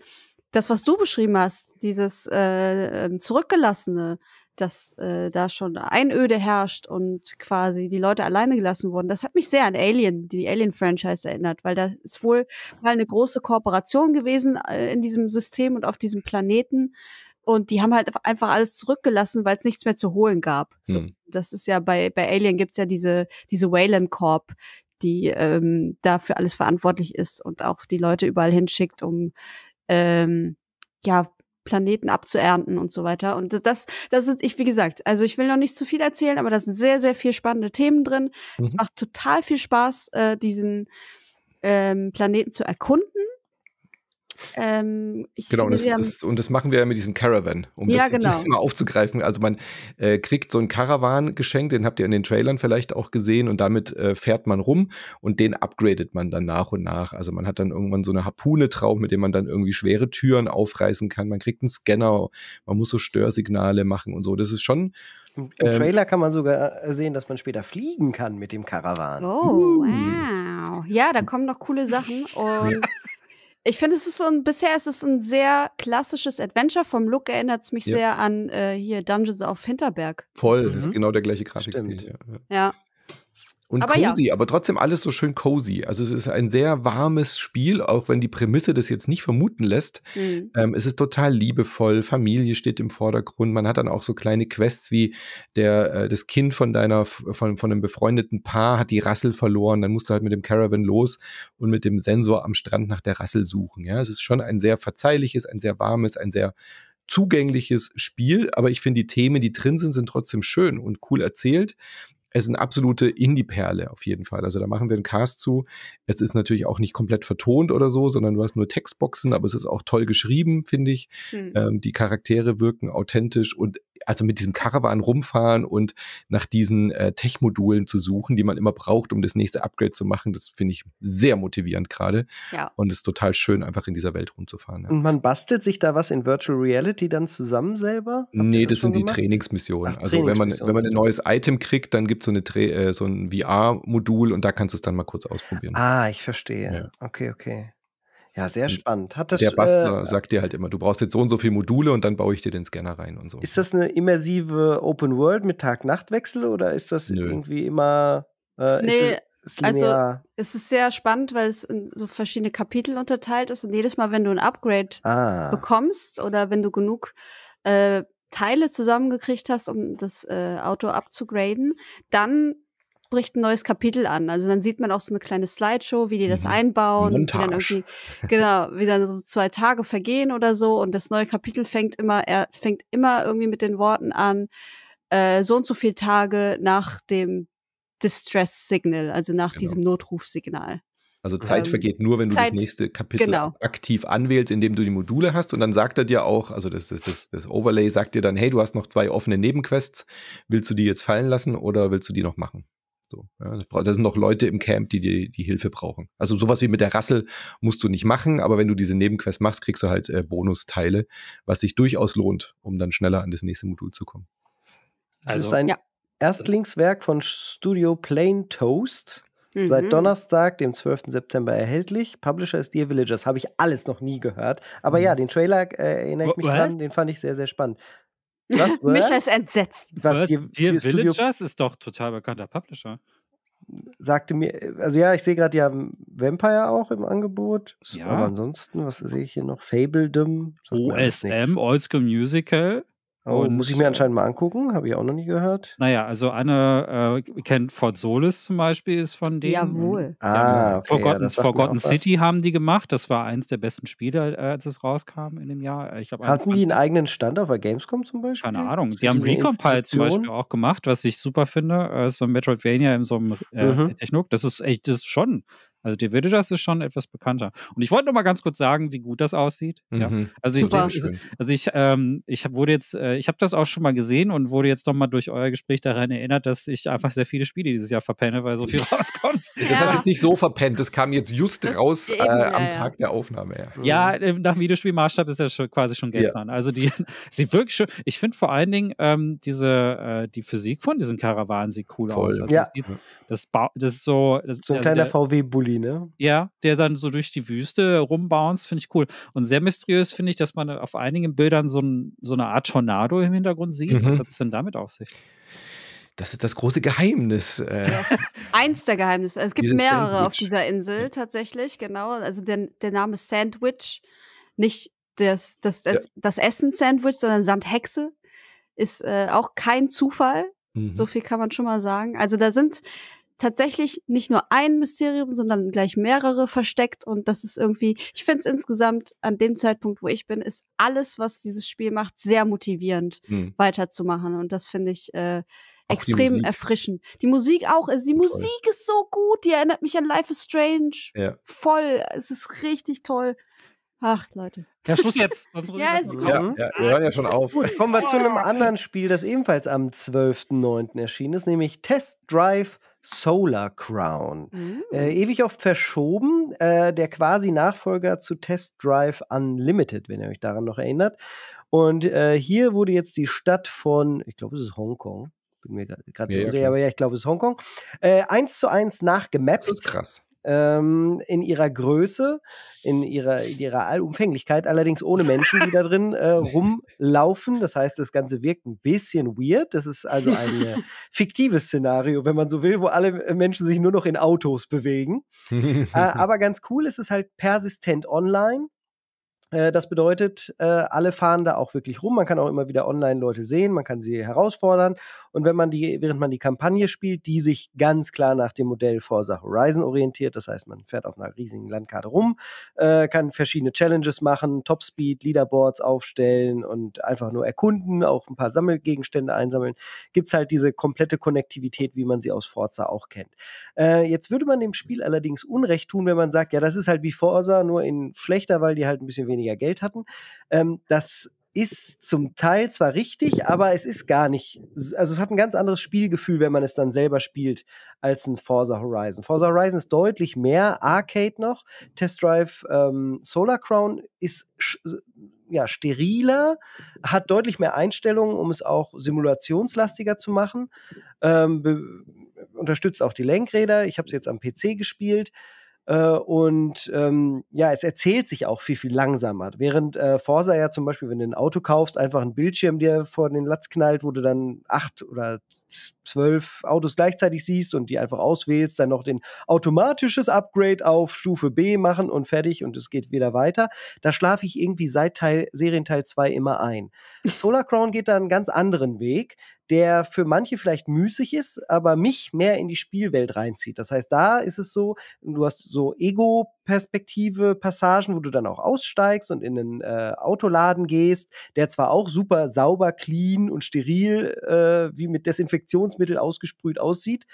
das, was du beschrieben hast, dieses äh, ähm, Zurückgelassene, dass äh, da schon Einöde herrscht und quasi die Leute alleine gelassen wurden, das hat mich sehr an Alien, die Alien-Franchise erinnert, weil da ist wohl mal eine große Kooperation gewesen äh, in diesem System und auf diesem Planeten und die haben halt einfach alles zurückgelassen, weil es nichts mehr zu holen gab. So, mhm. Das ist ja bei, bei Alien gibt's ja diese, diese Wayland Corp, die ähm, dafür alles verantwortlich ist und auch die Leute überall hinschickt, um ähm, ja Planeten abzuernten und so weiter. Und das, das sind ich, wie gesagt, also ich will noch nicht zu viel erzählen, aber da sind sehr, sehr viele spannende Themen drin. Mhm. Es macht total viel Spaß, äh, diesen ähm, Planeten zu erkunden. Ähm, genau, das, das, und das machen wir ja mit diesem Caravan, um ja, das genau. mal aufzugreifen. Also man äh, kriegt so einen Caravan geschenkt, den habt ihr in den Trailern vielleicht auch gesehen und damit äh, fährt man rum und den upgradet man dann nach und nach. Also man hat dann irgendwann so eine Harpune drauf, mit dem man dann irgendwie schwere Türen aufreißen kann. Man kriegt einen Scanner, man muss so Störsignale machen und so. Das ist schon im, ähm, Trailer kann man sogar äh, sehen, dass man später fliegen kann mit dem Karawan. Oh, hm. wow. Ja, da kommen noch coole Sachen. Und Ich finde, es ist so ein, bisher ist es ein sehr klassisches Adventure. Vom Look erinnert es mich ja. sehr an äh, hier Dungeons auf Hinterberg. Voll, es mhm. ist genau der gleiche Grafikstil. Ja. ja und aber cozy, ja. aber trotzdem alles so schön cozy. Also es ist ein sehr warmes Spiel, auch wenn die Prämisse das jetzt nicht vermuten lässt. Mhm. Ähm, es ist total liebevoll, Familie steht im Vordergrund. Man hat dann auch so kleine Quests wie der, äh, das Kind von deiner, von, von einem befreundeten Paar hat die Rassel verloren. Dann musst du halt mit dem Caravan los und mit dem Sensor am Strand nach der Rassel suchen. Ja, es ist schon ein sehr verzeihliches, ein sehr warmes, ein sehr zugängliches Spiel, aber ich finde die Themen, die drin sind, sind trotzdem schön und cool erzählt es ist eine absolute Indie-Perle auf jeden Fall. Also da machen wir einen Cast zu. Es ist natürlich auch nicht komplett vertont oder so, sondern du hast nur Textboxen, aber es ist auch toll geschrieben, finde ich. Hm. Ähm, die Charaktere wirken authentisch und also mit diesem Caravan rumfahren und nach diesen äh, Tech-Modulen zu suchen, die man immer braucht, um das nächste Upgrade zu machen, das finde ich sehr motivierend gerade. Ja. Und es ist total schön, einfach in dieser Welt rumzufahren. Ja. Und man bastelt sich da was in Virtual Reality dann zusammen selber? Habt nee, das, das sind gemacht? die Trainingsmissionen. Ach, also Trainingsmission wenn man, wenn man ein neues Item kriegt, dann gibt gibt so es äh, so ein VR-Modul und da kannst du es dann mal kurz ausprobieren. Ah, ich verstehe. Ja. Okay, okay. Ja, sehr spannend. Das, der Bastler äh, sagt dir halt immer, du brauchst jetzt so und so viele Module und dann baue ich dir den Scanner rein und so. Ist das eine immersive Open World mit Tag-Nacht-Wechsel oder ist das Nö. irgendwie immer äh, nee. Also es ist sehr spannend, weil es in so verschiedene Kapitel unterteilt ist und jedes Mal, wenn du ein Upgrade ah. bekommst oder wenn du genug äh, Teile zusammengekriegt hast, um das äh, Auto abzugraden, dann bricht ein neues Kapitel an. Also dann sieht man auch so eine kleine Slideshow, wie die das mhm. einbauen, Und wie dann irgendwie, genau, wie dann so zwei Tage vergehen oder so und das neue Kapitel fängt immer, er äh, fängt immer irgendwie mit den Worten an, äh, so und so viele Tage nach dem Distress Signal, also nach genau. diesem Notrufsignal. Also Zeit ähm, vergeht nur, wenn du Zeit, das nächste Kapitel genau. aktiv anwählst, indem du die Module hast. Und dann sagt er dir auch, also das, das, das, Overlay sagt dir dann, hey, du hast noch zwei offene Nebenquests. Willst du die jetzt fallen lassen oder willst du die noch machen? So, ja, da sind noch Leute im Camp, die, die, die Hilfe brauchen. Also sowas wie mit der Rassel musst du nicht machen, aber wenn du diese Nebenquests machst, kriegst du halt äh, Bonusteile, was sich durchaus lohnt, um dann schneller an das nächste Modul zu kommen. Also, das ist ein ja. Erstlingswerk von Studio Plain Toast. Mhm. Seit Donnerstag, dem 12. September erhältlich. Publisher ist Dear Villagers. Habe ich alles noch nie gehört. Aber mhm. ja, den Trailer äh, erinnere ich mich What? dran. Den fand ich sehr, sehr spannend. Was, Micha ist entsetzt. Was, was? Dear, Dear Villagers Studio ist doch total bekannter Publisher sagte mir, äh, also ja, ich sehe gerade, die haben Vampire auch im Angebot. Ja. Aber ansonsten, was sehe ich hier noch? Fabledom. OSM, Oldschool Musical. Oh, und, muss ich mir anscheinend mal angucken, habe ich auch noch nie gehört. Naja, also eine äh, kennt Fort Solis zum Beispiel, ist von denen. Jawohl. Ah, okay, Forgotten, ja, Forgotten City was. haben die gemacht, das war eins der besten Spiele, äh, als es rauskam in dem Jahr. Ich glaub, Hatten die einen eigenen Stand auf der Gamescom zum Beispiel? Keine Ahnung, die, die haben Recompile zum Beispiel auch gemacht, was ich super finde, äh, so ein Metroidvania in so einem äh, mhm. Technik, das ist echt, das ist schon also David das ist schon etwas bekannter. Und ich wollte noch mal ganz kurz sagen, wie gut das aussieht. Mhm. Ja. Also, Super. Ich, also ich, ähm, ich wurde jetzt, äh, ich habe das auch schon mal gesehen und wurde jetzt noch mal durch euer Gespräch daran erinnert, dass ich einfach sehr viele Spiele dieses Jahr verpenne, weil so viel rauskommt. Ja. Das heißt, es nicht so verpennt. Das kam jetzt just das raus eben, äh, am ja, Tag der Aufnahme. Ja, mhm. ja ähm, nach Videospielmaßstab ist ja schon, quasi schon gestern. Also die, sie wirklich schön. Ich finde vor allen Dingen ähm, diese äh, die Physik von diesen Karawanen sieht cool Voll. aus. Also ja. sieht, das, das, ist so das, so ein also kleiner VW Bulli. Gully, ne? Ja, der dann so durch die Wüste rumbounce, finde ich cool. Und sehr mysteriös finde ich, dass man auf einigen Bildern so, ein, so eine Art Tornado im Hintergrund sieht. Mhm. Was hat es denn damit auf sich? Das ist das große Geheimnis. Äh. Das ist eins der Geheimnisse. Also, es gibt Dieses mehrere Sandwich. auf dieser Insel tatsächlich, genau. Also der, der Name Sandwich, nicht das, das, das, ja. das Essen-Sandwich, sondern Sandhexe, ist äh, auch kein Zufall. Mhm. So viel kann man schon mal sagen. Also da sind tatsächlich nicht nur ein Mysterium, sondern gleich mehrere versteckt. Und das ist irgendwie, ich finde es insgesamt an dem Zeitpunkt, wo ich bin, ist alles, was dieses Spiel macht, sehr motivierend hm. weiterzumachen. Und das finde ich äh, auch extrem die erfrischend. Die Musik auch. Also die toll. Musik ist so gut. Die erinnert mich an Life is Strange. Ja. Voll. Es ist richtig toll. Ach, Leute. Ja, Schluss jetzt. ja, ja, ja, wir hören ja schon auf. Gut, kommen wir zu einem anderen Spiel, das ebenfalls am 12.09. erschienen ist, nämlich Test Drive Solar Crown. Mhm. Äh, mm. ewig oft verschoben, äh, der quasi Nachfolger zu Test Drive Unlimited, wenn ihr euch daran noch erinnert. Und äh, hier wurde jetzt die Stadt von, ich glaube, es ist Hongkong, bin mir gerade ja, ja, aber ja, ich glaube, es ist Hongkong, äh, eins zu eins nachgemappt. Das ist krass ähm, in ihrer Größe, in ihrer, in ihrer Allumfänglichkeit, allerdings ohne Menschen, die da drin äh, rumlaufen. Das heißt, das Ganze wirkt ein bisschen weird. Das ist also ein äh, fiktives Szenario, wenn man so will, wo alle äh, Menschen sich nur noch in Autos bewegen. äh, aber ganz cool ist es halt persistent online. Äh, das bedeutet, äh, alle fahren da auch wirklich rum. Man kann auch immer wieder Online-Leute sehen, man kann sie herausfordern. Und wenn man die, während man die Kampagne spielt, die sich ganz klar nach dem Modell Forza Horizon orientiert, das heißt, man fährt auf einer riesigen Landkarte rum, äh, kann verschiedene Challenges machen, Topspeed, Leaderboards aufstellen und einfach nur erkunden, auch ein paar Sammelgegenstände einsammeln, gibt es halt diese komplette Konnektivität, wie man sie aus Forza auch kennt. Jetzt würde man dem Spiel allerdings Unrecht tun, wenn man sagt, ja, das ist halt wie Forza, nur in schlechter, weil die halt ein bisschen weniger weniger Geld hatten. Ähm, das ist zum Teil zwar richtig, aber es ist gar nicht. Also es hat ein ganz anderes Spielgefühl, wenn man es dann selber spielt, als ein Forza Horizon. Forza Horizon ist deutlich mehr Arcade noch. Test Drive ähm, Solar Crown ist ja, steriler, hat deutlich mehr Einstellungen, um es auch simulationslastiger zu machen. Ähm, unterstützt auch die Lenkräder. Ich habe es jetzt am PC gespielt. Äh, und ähm, ja, es erzählt sich auch viel, viel langsamer. Während äh, Forsa ja zum Beispiel, wenn du ein Auto kaufst, einfach ein Bildschirm dir vor den Latz knallt, wo du dann acht oder zwölf Autos gleichzeitig siehst und die einfach auswählst, dann noch den automatisches Upgrade auf Stufe B machen und fertig und es geht wieder weiter. Da schlafe ich irgendwie seit Teil, Serienteil 2 immer ein. Solar Crown geht da einen ganz anderen Weg, der für manche vielleicht müßig ist, aber mich mehr in die Spielwelt reinzieht. Das heißt, da ist es so, du hast so Ego-Perspektive, Passagen, wo du dann auch aussteigst und in einen äh, Autoladen gehst, der zwar auch super sauber, clean und steril, äh, wie mit Desinfektion Desinfektionsmittel ausgesprüht aussieht.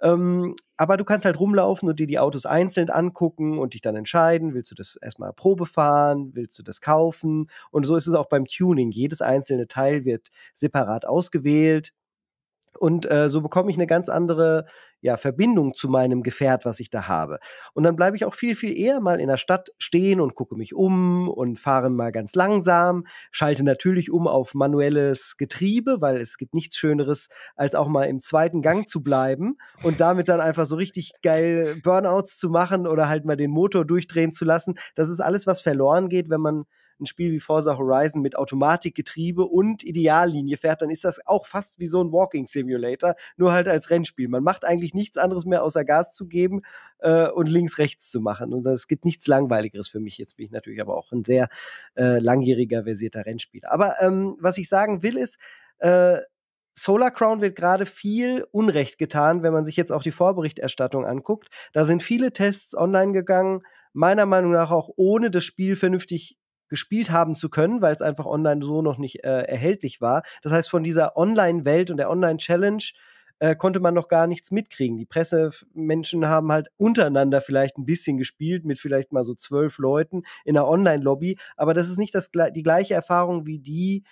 Ähm, aber du kannst halt rumlaufen und dir die Autos einzeln angucken und dich dann entscheiden, willst du das erstmal Probe fahren, willst du das kaufen? Und so ist es auch beim Tuning. Jedes einzelne Teil wird separat ausgewählt. Und äh, so bekomme ich eine ganz andere ja, Verbindung zu meinem Gefährt, was ich da habe. Und dann bleibe ich auch viel, viel eher mal in der Stadt stehen und gucke mich um und fahre mal ganz langsam, schalte natürlich um auf manuelles Getriebe, weil es gibt nichts Schöneres, als auch mal im zweiten Gang zu bleiben und damit dann einfach so richtig geil Burnouts zu machen oder halt mal den Motor durchdrehen zu lassen. Das ist alles, was verloren geht, wenn man ein Spiel wie Forza Horizon mit Automatikgetriebe und Ideallinie fährt, dann ist das auch fast wie so ein Walking Simulator, nur halt als Rennspiel. Man macht eigentlich nichts anderes mehr, außer Gas zu geben äh, und links, rechts zu machen. Und es gibt nichts Langweiligeres für mich. Jetzt bin ich natürlich aber auch ein sehr äh, langjähriger, versierter Rennspieler. Aber ähm, was ich sagen will, ist, äh, Solar Crown wird gerade viel Unrecht getan, wenn man sich jetzt auch die Vorberichterstattung anguckt. Da sind viele Tests online gegangen, meiner Meinung nach auch ohne das Spiel vernünftig gespielt haben zu können, weil es einfach online so noch nicht äh, erhältlich war. Das heißt, von dieser Online-Welt und der Online-Challenge äh, konnte man noch gar nichts mitkriegen. Die Pressemenschen haben halt untereinander vielleicht ein bisschen gespielt mit vielleicht mal so zwölf Leuten in einer Online-Lobby, aber das ist nicht das, die gleiche Erfahrung wie die,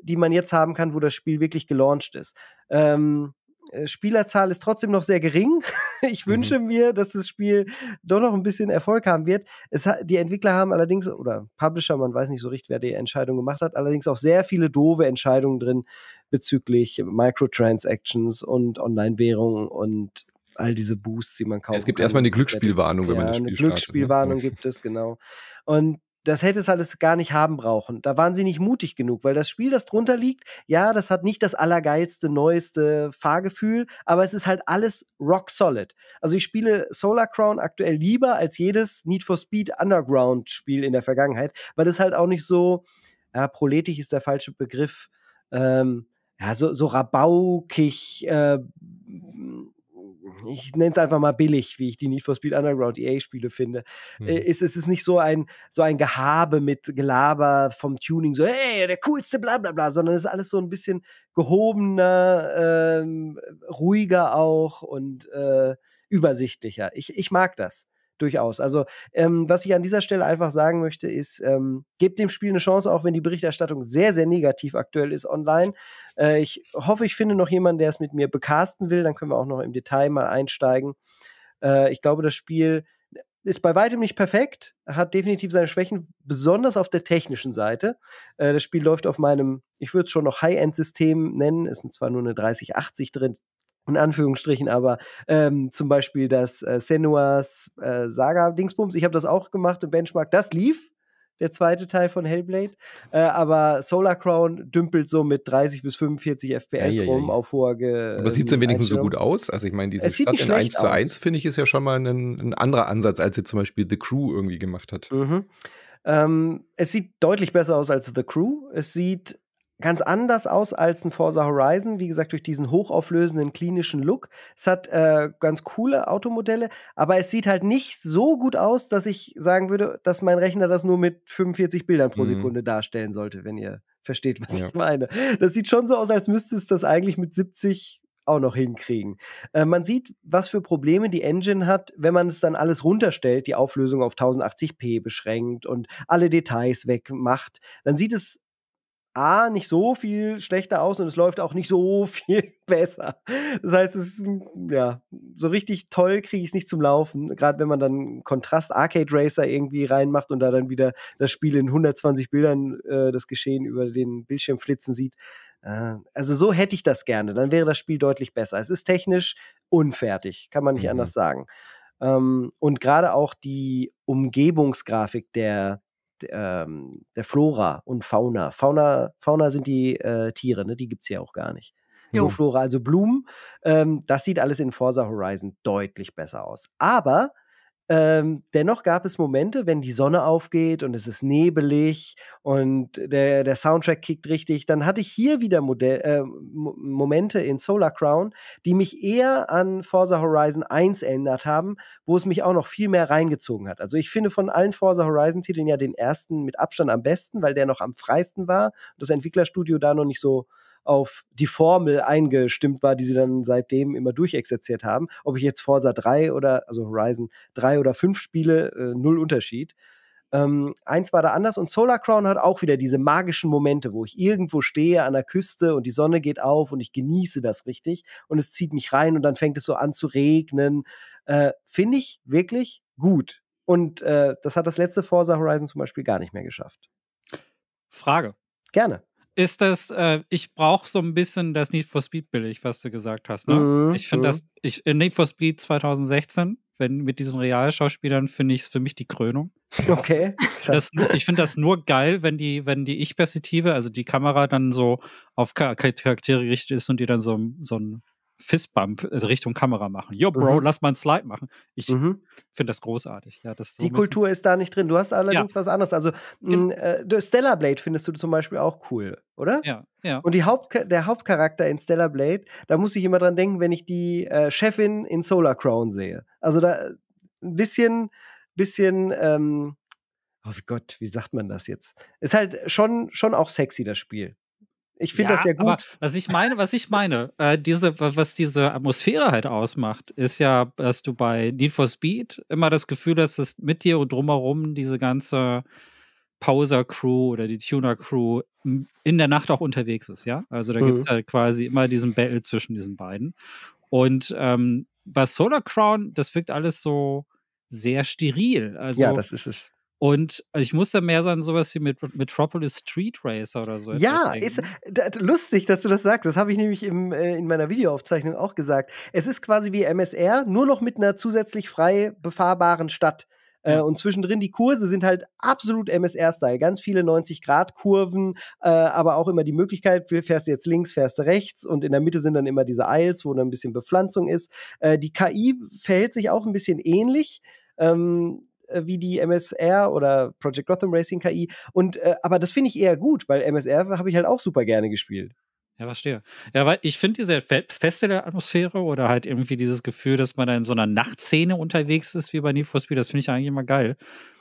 die man jetzt haben kann, wo das Spiel wirklich gelauncht ist. Ähm, äh, Spielerzahl ist trotzdem noch sehr gering. Ich mhm. wünsche mir, dass das Spiel doch noch ein bisschen Erfolg haben wird. Es, die Entwickler haben allerdings, oder Publisher, man weiß nicht so richtig, wer die Entscheidung gemacht hat, allerdings auch sehr viele doofe Entscheidungen drin bezüglich Microtransactions und Online-Währungen und all diese Boosts, die man kauft. Ja, es gibt kann. erstmal eine Glücksspielwarnung, wenn man das Spiel Eine Glücksspielwarnung ne? gibt es, genau. Und das hätte es alles gar nicht haben brauchen. Da waren sie nicht mutig genug, weil das Spiel, das drunter liegt, ja, das hat nicht das allergeilste, neueste Fahrgefühl, aber es ist halt alles rock solid. Also ich spiele Solar Crown aktuell lieber als jedes Need for Speed Underground Spiel in der Vergangenheit, weil es halt auch nicht so, ja, proletig ist der falsche Begriff, ähm, ja, so, so rabaukig, äh, ich nenne es einfach mal billig, wie ich die Need for Speed Underground EA-Spiele finde. Äh, hm. Ist, ist nicht so ein, so ein Gehabe mit Gelaber vom Tuning, so, hey, der coolste, bla bla bla, sondern es ist alles so ein bisschen gehobener, ähm, ruhiger auch und äh, übersichtlicher. Ich, ich mag das durchaus. Also, ähm, was ich an dieser Stelle einfach sagen möchte, ist, ähm, gebt dem Spiel eine Chance, auch wenn die Berichterstattung sehr, sehr negativ aktuell ist online. Äh, ich hoffe, ich finde noch jemanden, der es mit mir bekasten will. Dann können wir auch noch im Detail mal einsteigen. Äh, ich glaube, das Spiel ist bei weitem nicht perfekt, hat definitiv seine Schwächen, besonders auf der technischen Seite. Äh, das Spiel läuft auf meinem, ich würde es schon noch High-End-System nennen, es sind zwar nur eine 3080 drin, in Anführungsstrichen, aber ähm, zum Beispiel das äh, Senuas äh, Saga-Dingsbums, ich habe das auch gemacht im Benchmark, das lief, der zweite Teil von Hellblade, äh, aber Solar Crown dümpelt so mit 30 bis 45 FPS ja, ja, ja, rum auf hoher Ge Aber sieht es denn wenigstens so gut aus? Also ich meine, diese Stadt in 1 aus. zu 1, finde ich, ist ja schon mal ein, ein, anderer Ansatz, als jetzt zum Beispiel The Crew irgendwie gemacht hat. Mhm. Ähm, es sieht deutlich besser aus als The Crew. Es sieht ganz anders aus als ein Forza Horizon, wie gesagt, durch diesen hochauflösenden klinischen Look. Es hat äh, ganz coole Automodelle, aber es sieht halt nicht so gut aus, dass ich sagen würde, dass mein Rechner das nur mit 45 Bildern pro mhm. Sekunde mhm. darstellen sollte, wenn ihr versteht, was ja. ich meine. Das sieht schon so aus, als müsste es das eigentlich mit 70 auch noch hinkriegen. Äh, man sieht, was für Probleme die Engine hat, wenn man es dann alles runterstellt, die Auflösung auf 1080p beschränkt und alle Details wegmacht. Dann sieht es A, nicht so viel schlechter aus und es läuft auch nicht so viel besser. Das heißt, es ist, ja, so richtig toll kriege ich es nicht zum Laufen. Gerade wenn man dann Kontrast Arcade Racer irgendwie reinmacht und da dann wieder das Spiel in 120 Bildern äh, das Geschehen über den Bildschirm flitzen sieht. Äh, also so hätte ich das gerne. Dann wäre das Spiel deutlich besser. Es ist technisch unfertig, kann man nicht mhm. anders sagen. Ähm, und gerade auch die Umgebungsgrafik der ähm, der Flora und Fauna. Fauna, Fauna sind die äh, Tiere, ne? die gibt es ja auch gar nicht. Jo. Flora, also Blumen. Ähm, das sieht alles in Forza Horizon deutlich besser aus. Aber ähm, dennoch gab es Momente, wenn die Sonne aufgeht und es ist nebelig und der, der Soundtrack kickt richtig, dann hatte ich hier wieder Modell, äh, Momente in Solar Crown, die mich eher an Forza Horizon 1 erinnert haben, wo es mich auch noch viel mehr reingezogen hat. Also ich finde von allen Forza Horizon-Titeln ja den ersten mit Abstand am besten, weil der noch am freisten war und das Entwicklerstudio da noch nicht so auf die Formel eingestimmt war, die sie dann seitdem immer durchexerziert haben. Ob ich jetzt Forza 3 oder, also Horizon 3 oder 5 spiele, äh, null Unterschied. Ähm, eins war da anders und Solar Crown hat auch wieder diese magischen Momente, wo ich irgendwo stehe an der Küste und die Sonne geht auf und ich genieße das richtig und es zieht mich rein und dann fängt es so an zu regnen. Äh, Finde ich wirklich gut. Und äh, das hat das letzte Forza Horizon zum Beispiel gar nicht mehr geschafft. Frage. Gerne ist das, äh, ich brauche so ein bisschen das Need for Speed billig, was du gesagt hast. Ne? Mhm, ich finde mhm. das, ich, äh, Need for Speed 2016, wenn mit diesen Realschauspielern, finde ich es für mich die Krönung. Okay. Das, ich finde das nur geil, wenn die, wenn die Ich-Perspektive, also die Kamera dann so auf Charaktere gerichtet ist und die dann so, so ein Fistbump äh, Richtung Kamera machen. Yo, Bro, mhm. lass mal einen Slide machen. Ich mhm. finde das großartig. Ja, das so die Kultur ist da nicht drin. Du hast allerdings ja. was anderes. Also mh, mm, äh, Stellar Blade findest du zum Beispiel auch cool, oder? Ja, ja. Und die Haupt der Hauptcharakter in Stellar Blade, da muss ich immer dran denken, wenn ich die äh, Chefin in Solar Crown sehe. Also da ein äh, bisschen, bisschen ähm, oh Gott, wie sagt man das jetzt? Ist halt schon, schon auch sexy, das Spiel. Ich finde ja, das ja gut. Aber was ich meine, was ich meine, äh, diese, was diese Atmosphäre halt ausmacht, ist ja, dass du bei Need for Speed immer das Gefühl hast, dass mit dir und drumherum diese ganze Pauser-Crew oder die Tuner-Crew in der Nacht auch unterwegs ist, ja? Also da mhm. gibt es halt quasi immer diesen Battle zwischen diesen beiden. Und ähm, bei Solar Crown, das wirkt alles so sehr steril. Also, ja, das ist es. Und äh, ich muss da mehr sagen, sowas wie Metropolis Street Racer oder so. Ja, ist das, lustig, dass du das sagst. Das habe ich nämlich im, äh, in meiner Videoaufzeichnung auch gesagt. Es ist quasi wie MSR, nur noch mit einer zusätzlich frei befahrbaren Stadt. Äh, und zwischendrin die Kurse sind halt absolut MSR-Style. Ganz viele 90-Grad-Kurven, äh, aber auch immer die Möglichkeit, fährst du jetzt links, fährst du rechts und in der Mitte sind dann immer diese Eils, wo dann ein bisschen Bepflanzung ist. Äh, die KI verhält sich auch ein bisschen ähnlich. Ähm, äh, wie die MSR oder Project Gotham Racing KI. Und äh, aber das finde ich eher gut, weil MSR habe ich halt auch super gerne gespielt. Ja, verstehe. Ja, weil ich finde diese feste Atmosphäre oder halt irgendwie dieses Gefühl, dass man da in so einer Nachtszene unterwegs ist wie bei Need for Speed, das finde ich eigentlich immer geil.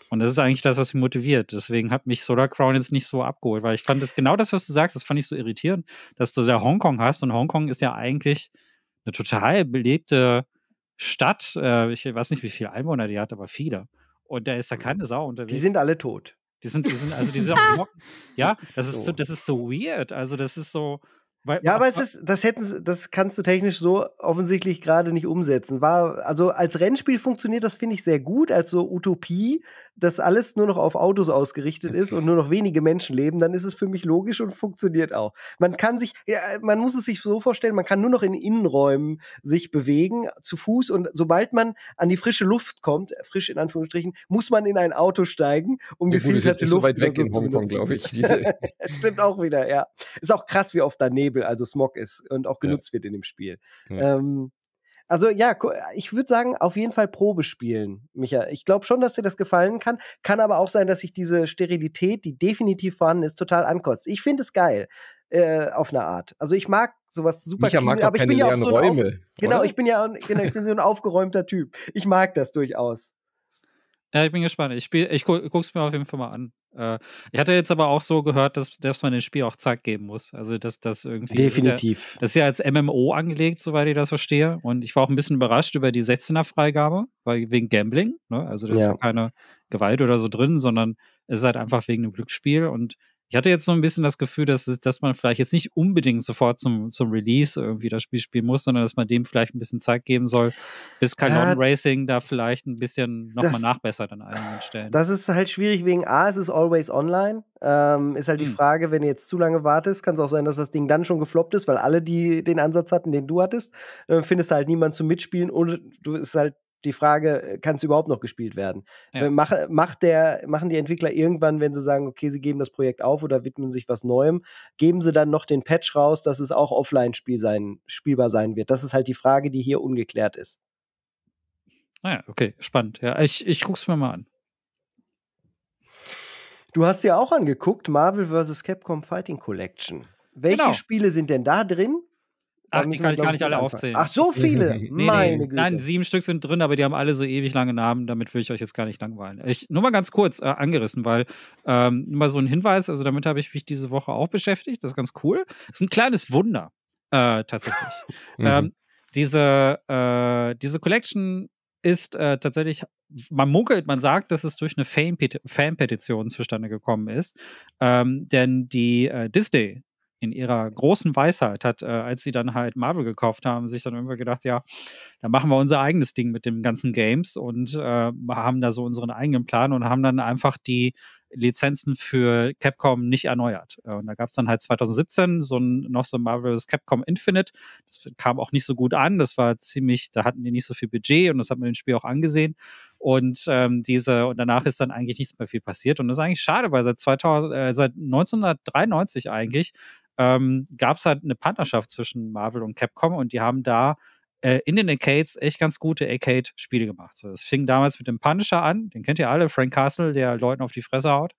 Und das ist eigentlich das, was mich motiviert. Deswegen hat mich Solar Crown jetzt nicht so abgeholt, weil ich fand das genau das, was du sagst, das fand ich so irritierend, dass du da Hongkong hast und Hongkong ist ja eigentlich eine total belebte Stadt. Äh, ich weiß nicht, wie viele Einwohner die hat, aber viele. Und da ist ja mhm. keine Sau unterwegs. Die sind alle tot. Die sind, die sind, also die sind auch, ja, das ist so, das ist so weird. Also das ist so, weil, ja, aber es ist, das hätten, das kannst du technisch so offensichtlich gerade nicht umsetzen. War, also als Rennspiel funktioniert das, finde ich, sehr gut, als so Utopie, dass alles nur noch auf Autos ausgerichtet ist und nur noch wenige Menschen leben, dann ist es für mich logisch und funktioniert auch. Man kann sich, ja, man muss es sich so vorstellen, man kann nur noch in Innenräumen sich bewegen, zu Fuß und sobald man an die frische Luft kommt, frisch in Anführungsstrichen, muss man in ein Auto steigen, um ja, gefilterte Luft so weit weg in Hongkong, glaube ich. Stimmt auch wieder, ja. Ist auch krass, wie oft da Nebel Nebel, also Smog ist und auch genutzt ja. wird in dem Spiel. Ja. Ähm, also ja, ich würde sagen, auf jeden Fall Probe spielen, Micha. Ich glaube schon, dass dir das gefallen kann. Kann aber auch sein, dass sich diese Sterilität, die definitiv vorhanden ist, total ankotzt. Ich finde es geil. Äh, auf eine Art. Also ich mag sowas super Micha clean, mag aber ich bin ja auch so ein Räume, auf, genau, ich bin ja genau, ich bin so ein aufgeräumter Typ. Ich mag das durchaus. Ja, ich bin gespannt. Ich, spiel, ich gu, guck's mir auf jeden Fall mal an. Äh, ich hatte jetzt aber auch so gehört, dass, dass man dem Spiel auch Zeit geben muss. Also, dass das irgendwie. Definitiv. Das ist, ja, das ist, ja, als MMO angelegt, soweit ich das verstehe. Und ich war auch ein bisschen überrascht über die 16er-Freigabe, weil wegen Gambling. Ne? Also, da ja. ist ja keine Gewalt oder so drin, sondern es ist halt einfach wegen einem Glücksspiel. Und ich hatte jetzt so ein bisschen das Gefühl, dass, dass man vielleicht jetzt nicht unbedingt sofort zum, zum Release irgendwie das Spiel spielen muss, sondern dass man dem vielleicht ein bisschen Zeit geben soll, bis Calon äh, Racing da vielleicht ein bisschen nochmal nachbessert an einigen Stellen. Das ist halt schwierig wegen A, es ist always online. Ähm, ist halt hm. die Frage, wenn du jetzt zu lange wartest, kann es auch sein, dass das Ding dann schon gefloppt ist, weil alle, die den Ansatz hatten, den du hattest, äh, findest halt niemanden zum Mitspielen und du ist halt die Frage, äh, kann es überhaupt noch gespielt werden? Ja. Äh, Mach, macht der, machen die Entwickler irgendwann, wenn sie sagen, okay, sie geben das Projekt auf oder widmen sich was Neuem, geben sie dann noch den Patch raus, dass es auch offline -Spiel sein, spielbar sein wird? Das ist halt die Frage, die hier ungeklärt ist. Naja, ah okay, spannend. Ja, ich, ich guck's mir mal an. Du hast ja auch angeguckt, Marvel vs. Capcom Fighting Collection. Welche genau. Spiele sind denn da drin Ach, die kann ich gar nicht alle aufzählen. Ach, so viele? nee, Meine Güte. Nein, sieben Stück sind drin, aber die haben alle so ewig lange Namen, damit will ich euch jetzt gar nicht langweilen. Ich, nur mal ganz kurz äh, angerissen, weil ähm, mal so ein Hinweis, also damit habe ich mich diese Woche auch beschäftigt, das ist ganz cool. Das ist ein kleines Wunder, äh, tatsächlich. Mhm. ähm, diese, äh, diese Collection ist äh, tatsächlich, man munkelt, man sagt, dass es durch eine Fanpetition zustande gekommen ist. Ähm, denn die äh, Disney in ihrer großen Weisheit hat, äh, als sie dann halt Marvel gekauft haben, sich dann irgendwann gedacht, ja, dann machen wir unser eigenes Ding mit den ganzen Games und äh, haben da so unseren eigenen Plan und haben dann einfach die Lizenzen für Capcom nicht erneuert. Äh, und da gab es dann halt 2017 so ein, noch so Marvel's Capcom Infinite. Das kam auch nicht so gut an. Das war ziemlich, da hatten die nicht so viel Budget und das hat man dem Spiel auch angesehen. Und ähm, diese, und danach ist dann eigentlich nichts mehr viel passiert. Und das ist eigentlich schade, weil seit 2000, äh, seit 1993 eigentlich ähm, gab es halt eine Partnerschaft zwischen Marvel und Capcom und die haben da äh, in den Arcades echt ganz gute Arcade-Spiele gemacht. So, es fing damals mit dem Punisher an, den kennt ihr alle, Frank Castle, der Leuten auf die Fresse haut.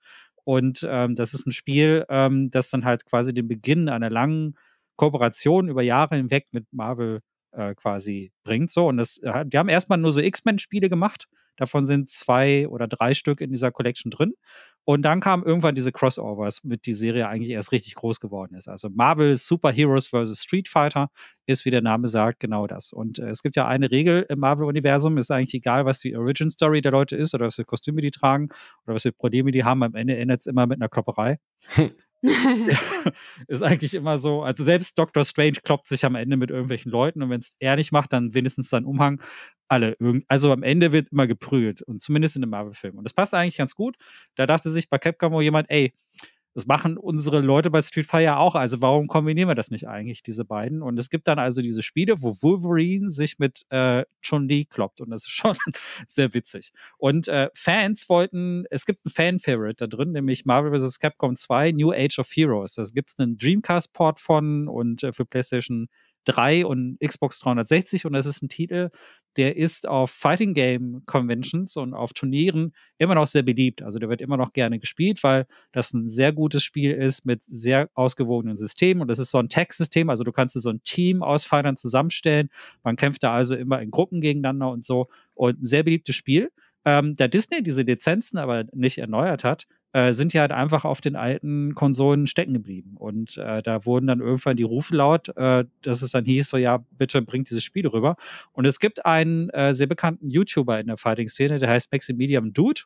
Und ähm, das ist ein Spiel, ähm, das dann halt quasi den Beginn einer langen Kooperation über Jahre hinweg mit Marvel äh, quasi bringt. So, und das, äh, die haben erstmal nur so X-Men-Spiele gemacht Davon sind zwei oder drei Stück in dieser Collection drin. Und dann kamen irgendwann diese Crossovers, mit die Serie eigentlich erst richtig groß geworden ist. Also Marvel Superheroes vs. Street Fighter ist, wie der Name sagt, genau das. Und äh, es gibt ja eine Regel im Marvel-Universum, ist eigentlich egal, was die Origin-Story der Leute ist oder was für Kostüme die tragen oder was für Probleme die haben. Am Ende endet es immer mit einer Klopperei. Hm. ist eigentlich immer so. Also selbst Doctor Strange kloppt sich am Ende mit irgendwelchen Leuten und wenn es er nicht macht, dann wenigstens sein Umhang. Alle also am Ende wird immer geprügelt und zumindest in den Marvel-Filmen. Und das passt eigentlich ganz gut. Da dachte sich bei Capcom jemand, ey, das machen unsere Leute bei Street Fighter auch. Also warum kombinieren wir das nicht eigentlich, diese beiden? Und es gibt dann also diese Spiele, wo Wolverine sich mit äh, Chun-Li kloppt. Und das ist schon sehr witzig. Und äh, Fans wollten, es gibt ein Fan-Favorite da drin, nämlich Marvel vs. Capcom 2 New Age of Heroes. Da gibt es einen Dreamcast-Port von und äh, für PlayStation 3 und Xbox 360 und das ist ein Titel, der ist auf Fighting Game Conventions und auf Turnieren immer noch sehr beliebt. Also der wird immer noch gerne gespielt, weil das ein sehr gutes Spiel ist mit sehr ausgewogenen Systemen und das ist so ein Tag-System, also du kannst dir so ein Team aus Fightern zusammenstellen. Man kämpft da also immer in Gruppen gegeneinander und so und ein sehr beliebtes Spiel. Ähm, da Disney diese Lizenzen aber nicht erneuert hat, äh, sind ja halt einfach auf den alten Konsolen stecken geblieben. Und äh, da wurden dann irgendwann die Rufe laut, äh, dass es dann hieß, so ja, bitte bringt dieses Spiel rüber. Und es gibt einen äh, sehr bekannten YouTuber in der Fighting-Szene, der heißt Maximilian Dude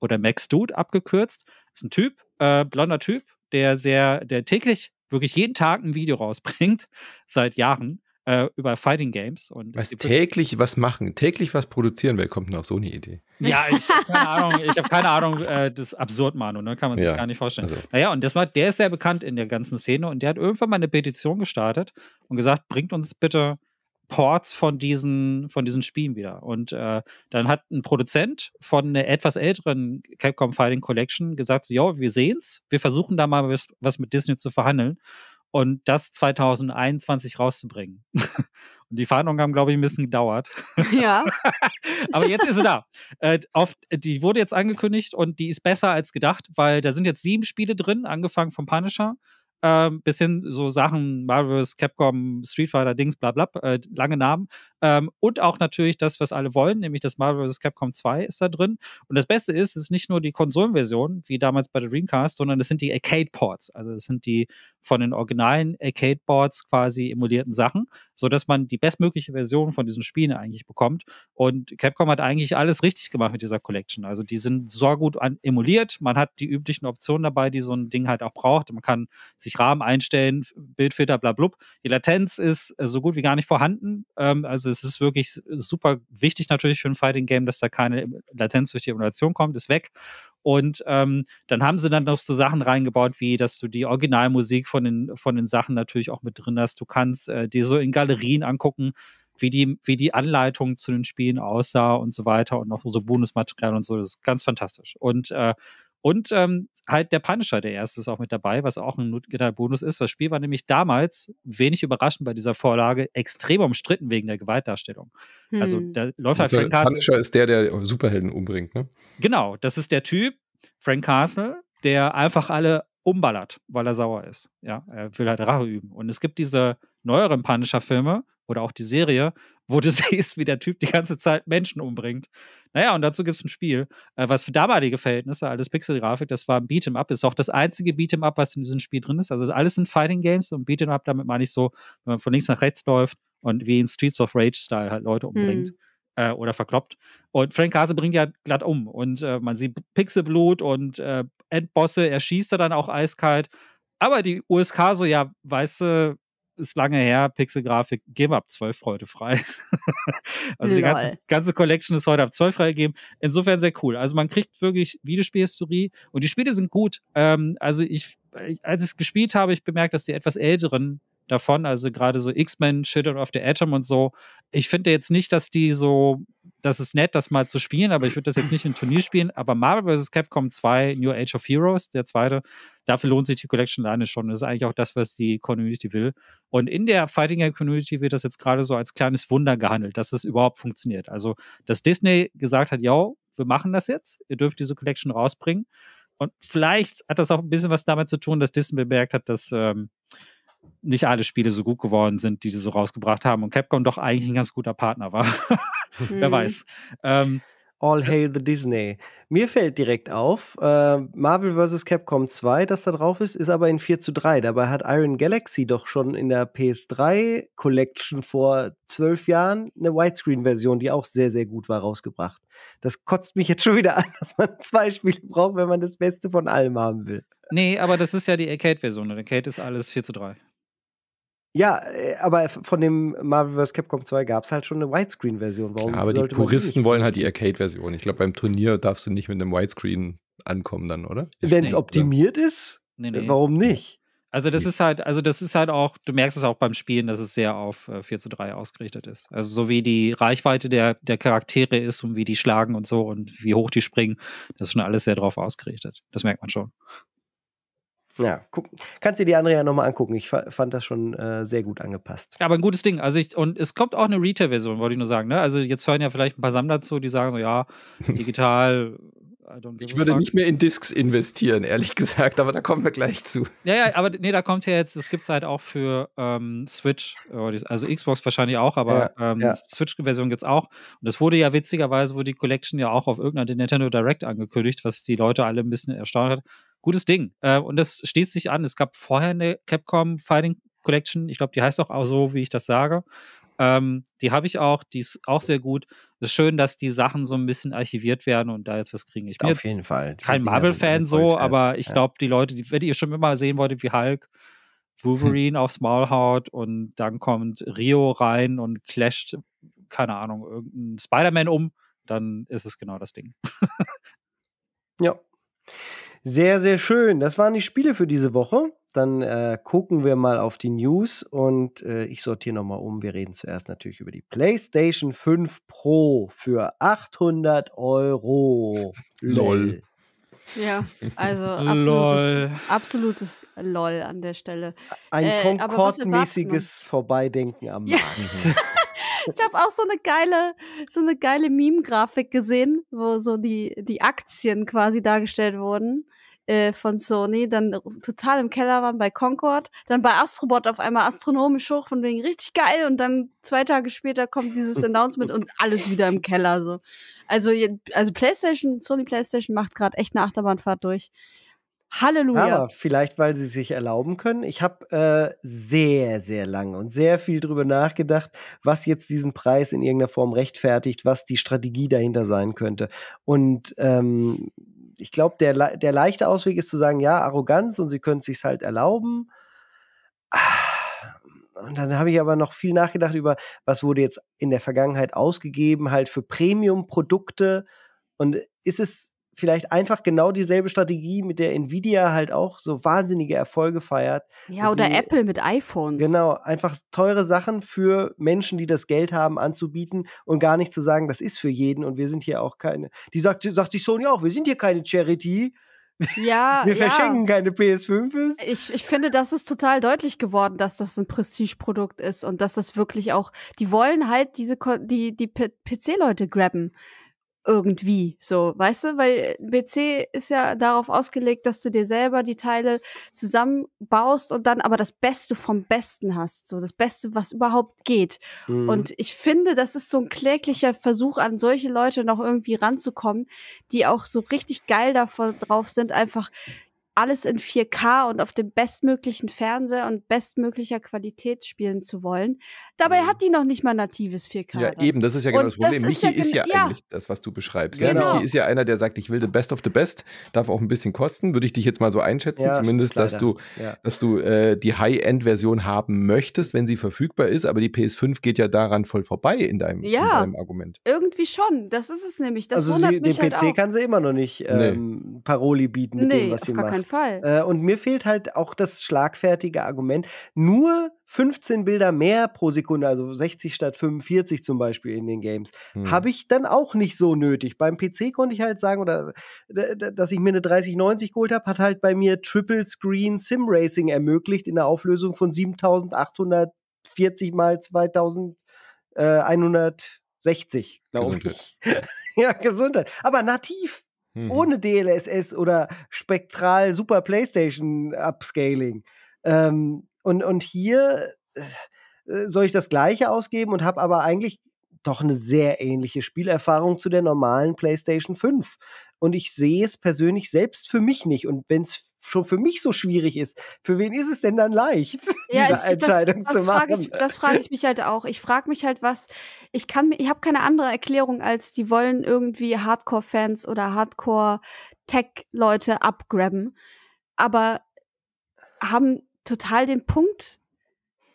oder Max Dude abgekürzt. Ist ein Typ, äh, blonder Typ, der sehr, der täglich wirklich jeden Tag ein Video rausbringt, seit Jahren, äh, über Fighting Games. Und was täglich was machen, täglich was produzieren, wer kommt denn auf so eine Idee? Ja, ich habe keine Ahnung, ich habe keine Ahnung, äh, das ist absurd, Manu, ne? kann man sich ja, gar nicht vorstellen. Also. Naja, und das war, der ist sehr bekannt in der ganzen Szene und der hat irgendwann mal eine Petition gestartet und gesagt, bringt uns bitte Ports von diesen, von diesen Spielen wieder. Und äh, dann hat ein Produzent von einer etwas älteren Capcom Fighting Collection gesagt, jo, wir sehen's, wir versuchen da mal was, was mit Disney zu verhandeln und das 2021 rauszubringen. Und die Verhandlungen haben, glaube ich, ein bisschen gedauert. Ja. Aber jetzt ist sie da. Äh, auf, die wurde jetzt angekündigt und die ist besser als gedacht, weil da sind jetzt sieben Spiele drin, angefangen vom Punisher. Äh, bis hin so Sachen, Marvel's, Capcom, Street Fighter, Dings, bla bla, äh, lange Namen. Ähm, und auch natürlich das, was alle wollen, nämlich das Marvel vs. Capcom 2 ist da drin. Und das Beste ist, es ist nicht nur die Konsolenversion, wie damals bei der Dreamcast, sondern es sind die Arcade-Ports. Also es sind die von den originalen arcade ports quasi emulierten Sachen, sodass man die bestmögliche Version von diesen Spielen eigentlich bekommt. Und Capcom hat eigentlich alles richtig gemacht mit dieser Collection. Also die sind so gut an emuliert. Man hat die üblichen Optionen dabei, die so ein Ding halt auch braucht. Man kann sich Rahmen einstellen, Bildfilter, bla, Die Latenz ist äh, so gut wie gar nicht vorhanden. Ähm, also es ist wirklich super wichtig natürlich für ein Fighting Game, dass da keine Latenz durch die Emulation kommt, ist weg. Und ähm, dann haben sie dann noch so Sachen reingebaut, wie dass du die Originalmusik von den, von den Sachen natürlich auch mit drin hast. Du kannst äh, dir so in Galerien angucken, wie die, wie die Anleitung zu den Spielen aussah und so weiter und noch so Bonusmaterial und so. Das ist ganz fantastisch. Und äh, und ähm, halt der Punisher, der erste, ist auch mit dabei, was auch ein notgedal Bonus ist. Das Spiel war nämlich damals, wenig überraschend bei dieser Vorlage, extrem umstritten wegen der Gewaltdarstellung. Also, hm. Also der läuft halt also, Frank Castle. Punisher ist der, der Superhelden umbringt, ne? Genau, das ist der Typ, Frank Castle, der einfach alle umballert, weil er sauer ist. Ja, er will halt Rache üben. Und es gibt diese neueren Punisher-Filme oder auch die Serie, wo du siehst, wie der Typ die ganze Zeit Menschen umbringt. Naja, und dazu gibt es ein Spiel, äh, was für damalige Verhältnisse, alles Pixel-Grafik, das war ein Beat'em Up, ist auch das einzige Beat'em Up, was in diesem Spiel drin ist. Also alles sind Fighting Games und Beat'em Up, damit meine ich so, wenn man von links nach rechts läuft und wie in Streets of Rage-Style halt Leute umbringt. Mhm äh, oder verkloppt. Und Frank Kase bringt ja glatt um. Und äh, man sieht Pixelblut und äh, Endbosse, er schießt da dann auch eiskalt. Aber die USK so, ja, weißt du, ist lange her, Pixelgrafik, geben ab 12 heute frei. also Lol. die ganze, ganze Collection ist heute ab 12 freigegeben. Insofern sehr cool. Also man kriegt wirklich Videospielhistorie und die Spiele sind gut. Ähm, also ich, als ich es gespielt habe, ich bemerkt, dass die etwas älteren davon, also gerade so X-Men, Children of the Atom und so. Ich finde jetzt nicht, dass die so, das ist nett, das mal zu spielen, aber ich würde das jetzt nicht in Turnier spielen. Aber Marvel vs. Capcom 2, New Age of Heroes, der zweite, dafür lohnt sich die Collection alleine schon. Das ist eigentlich auch das, was die Community will. Und in der Fighting Game Community wird das jetzt gerade so als kleines Wunder gehandelt, dass es überhaupt funktioniert. Also, dass Disney gesagt hat, ja, wir machen das jetzt, ihr dürft diese Collection rausbringen. Und vielleicht hat das auch ein bisschen was damit zu tun, dass Disney bemerkt hat, dass ähm, nicht alle Spiele so gut geworden sind, die sie so rausgebracht haben und Capcom doch eigentlich ein ganz guter Partner war. Wer mhm. weiß. Ähm, All äh Hail the Disney. Mir fällt direkt auf, äh, Marvel vs. Capcom 2, das da drauf ist, ist aber in 4 zu 3. Dabei hat Iron Galaxy doch schon in der PS3 Collection vor zwölf Jahren eine Widescreen-Version, die auch sehr, sehr gut war, rausgebracht. Das kotzt mich jetzt schon wieder an, dass man zwei Spiele braucht, wenn man das Beste von allem haben will. Nee, aber das ist ja die Arcade-Version. Arcade ist alles 4 zu 3. Ja, äh, aber von dem Marvel vs. Capcom 2 gab es halt schon eine Widescreen-Version. Warum Klar, aber die Puristen die wollen halt die Arcade-Version. Ich glaube, beim Turnier darfst du nicht mit einem Widescreen ankommen dann, oder? Wenn es optimiert ist, nee, äh, nee. warum nicht? Also das ist halt, also das ist halt auch, du merkst es auch beim Spielen, dass es sehr auf äh, 4 zu 3 ausgerichtet ist. Also so wie die Reichweite der, der Charaktere ist und wie die schlagen und so und wie hoch die springen, das ist schon alles sehr drauf ausgerichtet. Das merkt man schon. Ja, guck, kannst dir die andere ja nochmal angucken. Ich fand das schon äh, sehr gut angepasst. aber ein gutes Ding. Also ich, und es kommt auch eine Retail-Version, wollte ich nur sagen. Ne? Also jetzt hören ja vielleicht ein paar Sammler zu, die sagen so, ja, digital. ich würde nicht mehr in Discs investieren, ehrlich gesagt, aber da kommen wir gleich zu. Ja, ja, aber nee, da kommt ja jetzt, das gibt es halt auch für ähm, Switch, äh, also Xbox wahrscheinlich auch, aber ja, ähm, ja. Switch-Version gibt es auch. Und das wurde ja witzigerweise, wurde die Collection ja auch auf irgendeiner Nintendo Direct angekündigt, was die Leute alle ein bisschen erstaunt hat gutes Ding. Äh, und das steht sich an. Es gab vorher eine Capcom Fighting Collection. Ich glaube, die heißt auch, so, wie ich das sage. Ähm, die habe ich auch, die ist auch sehr gut. Es ist schön, dass die Sachen so ein bisschen archiviert werden und da jetzt was kriegen. Ich bin Auf jeden Fall. kein Marvel-Fan so, aber ich ja. glaube, die Leute, die, wenn ihr schon immer sehen wollt, wie Hulk, hm. Wolverine hm. aufs Maul haut und dann kommt Rio rein und clasht, keine Ahnung, irgendeinen Spider-Man um, dann ist es genau das Ding. ja. Sehr, sehr schön. Das waren die Spiele für diese Woche. Dann äh, gucken wir mal auf die News und äh, ich sortiere nochmal um. Wir reden zuerst natürlich über die PlayStation 5 Pro für 800 Euro. Lol. Ja, also absolutes, Lol. absolutes LOL an der Stelle. Ein äh, konkordmäßiges Vorbeidenken am ja. Markt. Ich habe auch so eine geile, so eine geile Meme-Grafik gesehen, wo so die, die Aktien quasi dargestellt wurden äh, von Sony, dann total im Keller waren bei Concord, dann bei Astrobot auf einmal astronomisch hoch, von wegen richtig geil und dann zwei Tage später kommt dieses Announcement und alles wieder im Keller so. Also also PlayStation, Sony PlayStation macht gerade echt eine Achterbahnfahrt durch. Halleluja. Aber vielleicht, weil sie sich erlauben können. Ich habe äh, sehr, sehr lange und sehr viel darüber nachgedacht, was jetzt diesen Preis in irgendeiner Form rechtfertigt, was die Strategie dahinter sein könnte. Und ähm, ich glaube, der, der leichte Ausweg ist zu sagen, ja, Arroganz und sie können es sich halt erlauben. Ah, und dann habe ich aber noch viel nachgedacht über, was wurde jetzt in der Vergangenheit ausgegeben, halt für Premium-Produkte. Und ist es vielleicht einfach genau dieselbe Strategie, mit der Nvidia halt auch so wahnsinnige Erfolge feiert. Ja, oder sie, Apple mit iPhones. Genau, einfach teure Sachen für Menschen, die das Geld haben, anzubieten und gar nicht zu sagen, das ist für jeden und wir sind hier auch keine. Die sagt, sagt die Sony auch, wir sind hier keine Charity. Ja, wir ja. verschenken keine ps 5 Ich, ich finde, das ist total deutlich geworden, dass das ein Prestigeprodukt ist und dass das wirklich auch, die wollen halt diese, die, die PC-Leute grabben irgendwie so, weißt du, weil PC ist ja darauf ausgelegt, dass du dir selber die Teile zusammenbaust und dann aber das Beste vom Besten hast, so das Beste, was überhaupt geht. Mhm. Und ich finde, das ist so ein kläglicher Versuch an solche Leute noch irgendwie ranzukommen, die auch so richtig geil davon drauf sind, einfach alles in 4K und auf dem bestmöglichen Fernseher und bestmöglicher Qualität spielen zu wollen. Dabei mhm. hat die noch nicht mal natives 4K. Ja, dann. eben, das ist ja genau und das Problem. Das Michi ist ja, ist ja, ja, eigentlich das, was du beschreibst. Genau. Ja, Michi ist ja einer, der sagt, ich will the best of the best, darf auch ein bisschen kosten, würde ich dich jetzt mal so einschätzen, ja, zumindest, dass du, dass du äh, die High-End-Version haben möchtest, wenn sie verfügbar ist, aber die PS5 geht ja daran voll vorbei in deinem, in deinem Argument. Irgendwie schon, das ist es nämlich. Das also sie, den halt PC auch. kann sie immer noch nicht ähm, nee. Paroli bieten mit nee, dem, was sie macht jeden Fall. Äh, und mir fehlt halt auch das schlagfertige Argument. Nur 15 Bilder mehr pro Sekunde, also 60 statt 45 zum Beispiel in den Games, hm. habe ich dann auch nicht so nötig. Beim PC konnte ich halt sagen, oder dass ich mir eine 3090 geholt habe, hat halt bei mir Triple Screen Sim Racing ermöglicht in der Auflösung von 7840 mal 2160, glaube ich. ja, Gesundheit. Aber nativ. Mhm. Ohne DLSS oder spektral Super PlayStation Upscaling. Ähm, und, und hier äh, soll ich das gleiche ausgeben und habe aber eigentlich doch eine sehr ähnliche Spielerfahrung zu der normalen PlayStation 5. Und ich sehe es persönlich selbst für mich nicht. Und wenn es schon für mich so schwierig ist, für wen ist es denn dann leicht, ja, diese ich, Entscheidung das, das zu machen? Frag ich, das frage ich mich halt auch. Ich frage mich halt, was ich kann, ich habe keine andere Erklärung als, die wollen irgendwie Hardcore-Fans oder Hardcore-Tech-Leute abgraben, aber haben total den Punkt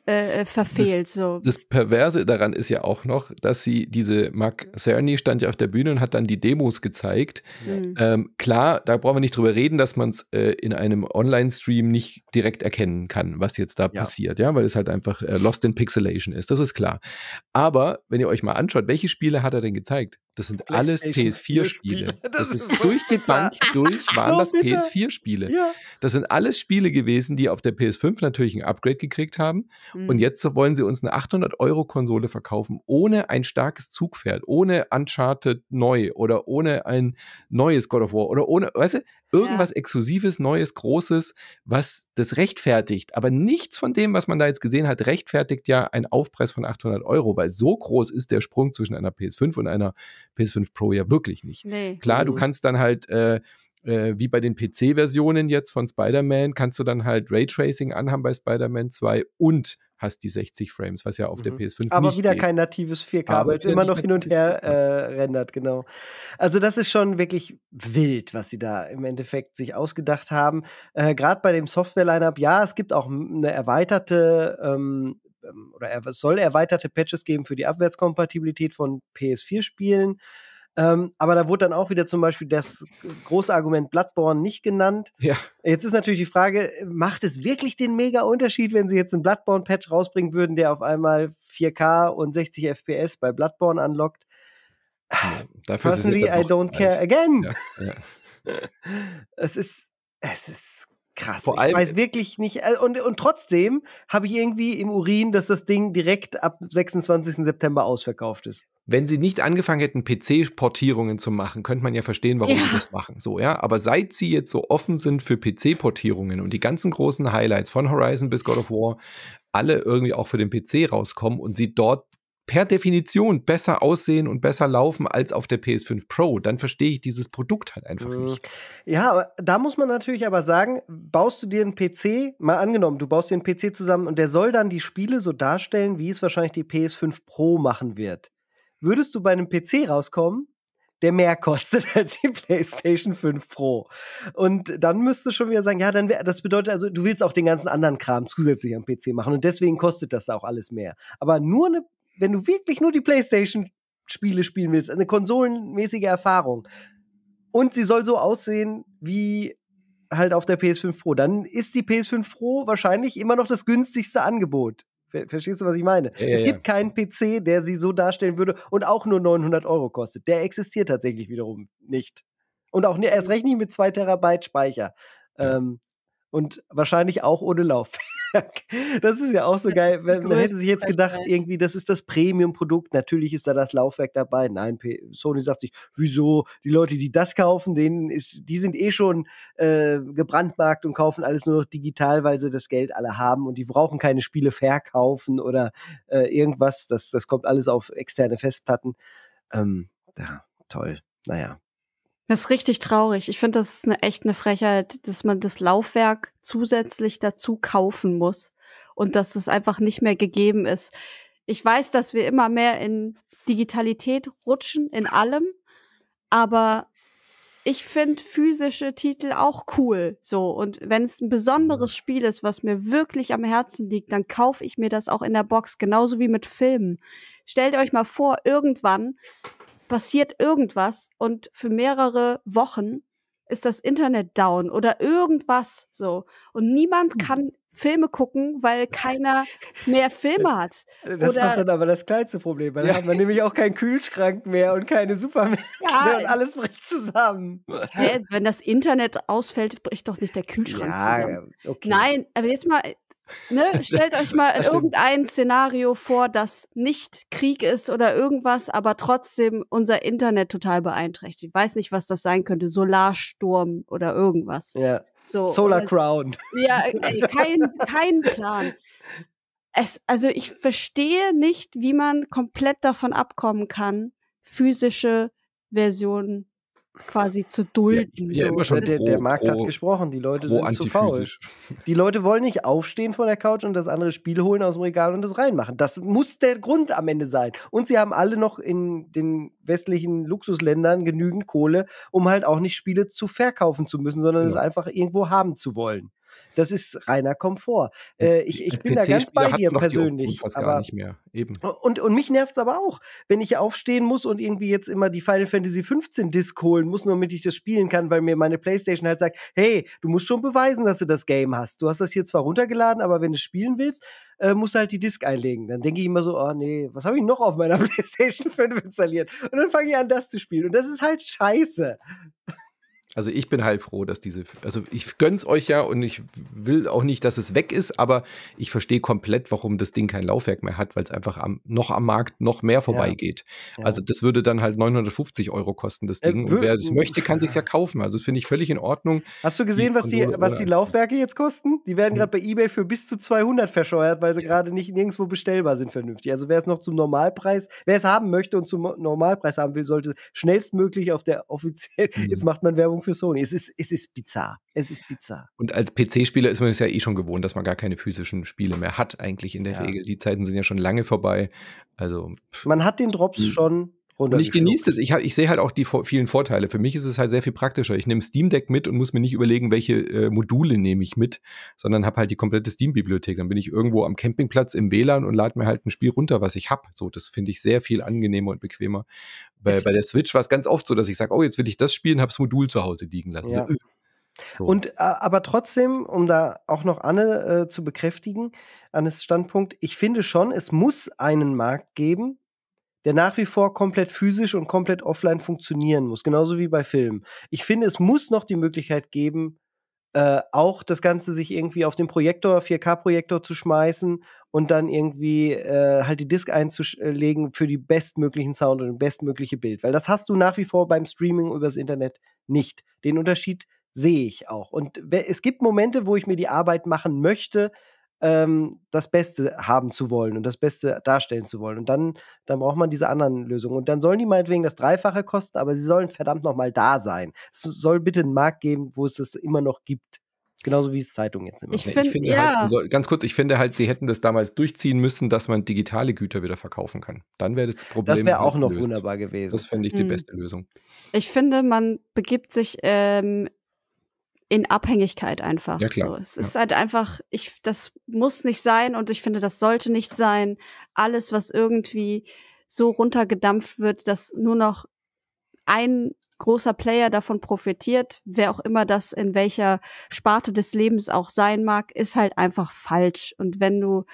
äh, äh, verfehlt. Das, so. das Perverse daran ist ja auch noch, dass sie diese Mark Cerny stand ja auf der Bühne und hat dann die Demos gezeigt. Mhm. Ähm, klar, da brauchen wir nicht drüber reden, dass man es äh, in einem Online-Stream nicht direkt erkennen kann, was jetzt da ja. passiert, ja, weil es halt einfach äh, Lost in Pixelation ist. Das ist klar. Aber wenn ihr euch mal anschaut, welche Spiele hat er denn gezeigt? Das sind alles PS4-Spiele. Das, das, ist durch die Bank durch waren so das PS4-Spiele. Ja. Das sind alles Spiele gewesen, die auf der PS5 natürlich ein Upgrade gekriegt haben. Mhm. Und jetzt wollen sie uns eine 800-Euro-Konsole verkaufen, ohne ein starkes Zugpferd, ohne Uncharted neu oder ohne ein neues God of War oder ohne, weißt du, Irgendwas ja. Exklusives, Neues, Großes, was das rechtfertigt. Aber nichts von dem, was man da jetzt gesehen hat, rechtfertigt ja einen Aufpreis von 800 Euro, weil so groß ist der Sprung zwischen einer PS5 und einer PS5 Pro ja wirklich nicht. Nee. Klar, mhm. du kannst dann halt äh, äh, wie bei den PC-Versionen jetzt von Spider-Man, kannst du dann halt Raytracing anhaben bei Spider-Man 2 und hast die 60 Frames, was ja auf mhm. der PS5 Aber nicht wieder geht. kein natives 4K, weil es immer noch hin und her äh, rendert, genau. Also das ist schon wirklich wild, was sie da im Endeffekt sich ausgedacht haben. Äh, Gerade bei dem software lineup ja, es gibt auch eine erweiterte ähm, ähm oder es soll erweiterte Patches geben für die Abwärtskompatibilität von PS4-Spielen. Ähm, aber da wurde dann auch wieder zum Beispiel das große Argument Bloodborne nicht genannt. Ja. Jetzt ist natürlich die Frage, macht es wirklich den mega Unterschied, wenn sie jetzt einen Bloodborne-Patch rausbringen würden, der auf einmal 4K und 60 FPS bei Bloodborne anlockt? Ja, Personally, I don't alt. care again. Ja, ja. es ist, es ist krass. Vor allem, ich weiß wirklich nicht. Äh, und, und trotzdem habe ich irgendwie im Urin, dass das Ding direkt ab 26. September ausverkauft ist. Wenn sie nicht angefangen hätten, PC-Portierungen zu machen, könnte man ja verstehen, warum ja. sie das machen. So, ja. Aber seit sie jetzt so offen sind für PC-Portierungen und die ganzen großen Highlights von Horizon bis God of War alle irgendwie auch für den PC rauskommen und sie dort per Definition besser aussehen und besser laufen als auf der PS5 Pro. Dann verstehe ich dieses Produkt halt einfach mhm. nicht. Ja, da muss man natürlich aber sagen, baust du dir einen PC, mal angenommen, du baust dir einen PC zusammen und der soll dann die Spiele so darstellen, wie es wahrscheinlich die PS5 Pro machen wird. Würdest du bei einem PC rauskommen, der mehr kostet als die PlayStation 5 Pro. Und dann müsstest du schon wieder sagen, ja, dann wär, das bedeutet also, du willst auch den ganzen anderen Kram zusätzlich am PC machen und deswegen kostet das auch alles mehr. Aber nur eine wenn du wirklich nur die PlayStation-Spiele spielen willst, eine konsolenmäßige Erfahrung, und sie soll so aussehen wie halt auf der PS5 Pro, dann ist die PS5 Pro wahrscheinlich immer noch das günstigste Angebot. Verstehst du, was ich meine? Ja, es gibt ja. keinen PC, der sie so darstellen würde und auch nur 900 Euro kostet. Der existiert tatsächlich wiederum nicht. Und auch ne, erst recht nicht mit 2 Terabyte Speicher. Ja. Ähm, und wahrscheinlich auch ohne Laufwerk. Das ist ja auch so das geil. Man hätte sich jetzt gedacht, irgendwie, das ist das Premium-Produkt. Natürlich ist da das Laufwerk dabei. Nein, Sony sagt sich, wieso? Die Leute, die das kaufen, denen ist, die sind eh schon äh, gebrandmarkt und kaufen alles nur noch digital, weil sie das Geld alle haben und die brauchen keine Spiele verkaufen oder äh, irgendwas. Das, das kommt alles auf externe Festplatten. Ähm, da, toll. Naja, das ist richtig traurig. Ich finde, das ist eine, echt eine Frechheit, dass man das Laufwerk zusätzlich dazu kaufen muss und dass das einfach nicht mehr gegeben ist. Ich weiß, dass wir immer mehr in Digitalität rutschen, in allem, aber ich finde physische Titel auch cool. So, und wenn es ein besonderes Spiel ist, was mir wirklich am Herzen liegt, dann kaufe ich mir das auch in der Box, genauso wie mit Filmen. Stellt euch mal vor, irgendwann passiert irgendwas und für mehrere Wochen ist das Internet down oder irgendwas so. Und niemand hm. kann Filme gucken, weil keiner mehr Filme hat. Das oder ist dann aber das kleinste Problem, weil dann ja. hat man nämlich auch keinen Kühlschrank mehr und keine Supermärkte ja. und alles bricht zusammen. Hey, wenn das Internet ausfällt, bricht doch nicht der Kühlschrank ja, zusammen. Okay. Nein, aber jetzt mal Ne? Stellt euch mal irgendein Szenario vor, das nicht Krieg ist oder irgendwas, aber trotzdem unser Internet total beeinträchtigt. Ich weiß nicht, was das sein könnte. Solarsturm oder irgendwas. Ja. So, Solar Crown. Ja, ey, kein, kein Plan. Es, also ich verstehe nicht, wie man komplett davon abkommen kann, physische Versionen quasi zu dulden. Ja, ja, so. der, pro, der, Markt pro, hat gesprochen, die Leute sind zu faul. Die Leute wollen nicht aufstehen von der Couch und das andere Spiel holen aus dem Regal und das reinmachen. Das muss der Grund am Ende sein. Und sie haben alle noch in den westlichen Luxusländern genügend Kohle, um halt auch nicht Spiele zu verkaufen zu müssen, sondern ja. es einfach irgendwo haben zu wollen. Das ist reiner Komfort. Äh, äh ich, ich bin da ganz bei dir persönlich. Fast aber, gar nicht mehr. Eben. Und, und mich nervt es aber auch, wenn ich aufstehen muss und irgendwie jetzt immer die Final Fantasy 15 Disc holen muss, nur damit ich das spielen kann, weil mir meine Playstation halt sagt, hey, du musst schon beweisen, dass du das Game hast. Du hast das hier zwar runtergeladen, aber wenn du spielen willst, äh, musst du halt die Disc einlegen. Dann denke ich immer so, oh nee, was habe ich noch auf meiner Playstation 5 installiert? Und dann fange ich an, das zu spielen. Und das ist halt scheiße. Also ich bin heilfroh, dass diese, also ich gönn's euch ja und ich will auch nicht, dass es weg ist, aber ich verstehe komplett, warum das Ding kein Laufwerk mehr hat, weil es einfach am, noch am Markt noch mehr vorbeigeht. Ja. Ja. Also das würde dann halt 950 Euro kosten, das äh, Ding. Äh, und wer das oh. möchte, kann sich's ja kaufen. Also das finde ich völlig in Ordnung. Hast du gesehen, die was, die, was die Laufwerke jetzt kosten? Die werden hm. gerade bei eBay für bis zu 200 verscheuert, weil sie gerade nicht nirgendwo bestellbar sind vernünftig. Also wer es noch zum Normalpreis, wer es haben möchte und zum Normalpreis haben will, sollte schnellstmöglich auf der offiziellen, mhm. jetzt macht man Werbung für für Sony. Es ist, es ist bizarr. Es ist bizarr. Und als PC-Spieler ist man es ja eh schon gewohnt, dass man gar keine physischen Spiele mehr hat, eigentlich in der ja. Regel. Die Zeiten sind ja schon lange vorbei. Also. Man hat den Drops hm. schon und ich genieße es. Ich, ich sehe halt auch die vielen Vorteile. Für mich ist es halt sehr viel praktischer. Ich nehme Steam Deck mit und muss mir nicht überlegen, welche äh, Module nehme ich mit, sondern habe halt die komplette Steam-Bibliothek. Dann bin ich irgendwo am Campingplatz im WLAN und lade mir halt ein Spiel runter, was ich habe. So, das finde ich sehr viel angenehmer und bequemer. Bei, bei der Switch war es ganz oft so, dass ich sage, oh, jetzt will ich das spielen, habe das Modul zu Hause liegen lassen. Ja. So. So. Und äh, aber trotzdem, um da auch noch Anne äh, zu bekräftigen, Annes Standpunkt, ich finde schon, es muss einen Markt geben der nach wie vor komplett physisch und komplett offline funktionieren muss, genauso wie bei Filmen. Ich finde, es muss noch die Möglichkeit geben, äh, auch das Ganze sich irgendwie auf den Projektor, 4K-Projektor zu schmeißen und dann irgendwie äh, halt die Disk einzulegen für die bestmöglichen Sound und das bestmögliche Bild. Weil das hast du nach wie vor beim Streaming übers Internet nicht. Den Unterschied sehe ich auch. Und es gibt Momente, wo ich mir die Arbeit machen möchte, ähm, das Beste haben zu wollen und das Beste darstellen zu wollen. Und dann, dann braucht man diese anderen Lösungen. Und dann sollen die meinetwegen das Dreifache kosten, aber sie sollen verdammt nochmal da sein. Es soll bitte einen Markt geben, wo es das immer noch gibt. Genauso wie es Zeitungen jetzt immer. Ich, find, ich finde ja. halt, so, ganz kurz, ich finde halt, sie hätten das damals durchziehen müssen, dass man digitale Güter wieder verkaufen kann. Dann wäre das Problem. Das wäre halt auch noch gelöst. wunderbar gewesen. Das fände ich mhm. die hm. beste Lösung. Ich finde, man begibt sich ähm, in Abhängigkeit einfach. Ja, klar. So, es ja. ist halt einfach, ich, das muss nicht sein und ich finde, das sollte nicht sein. Alles, was irgendwie so runtergedampft wird, dass nur noch ein großer Player davon profitiert, wer auch immer das in welcher Sparte des Lebens auch sein mag, ist halt einfach falsch. Und wenn du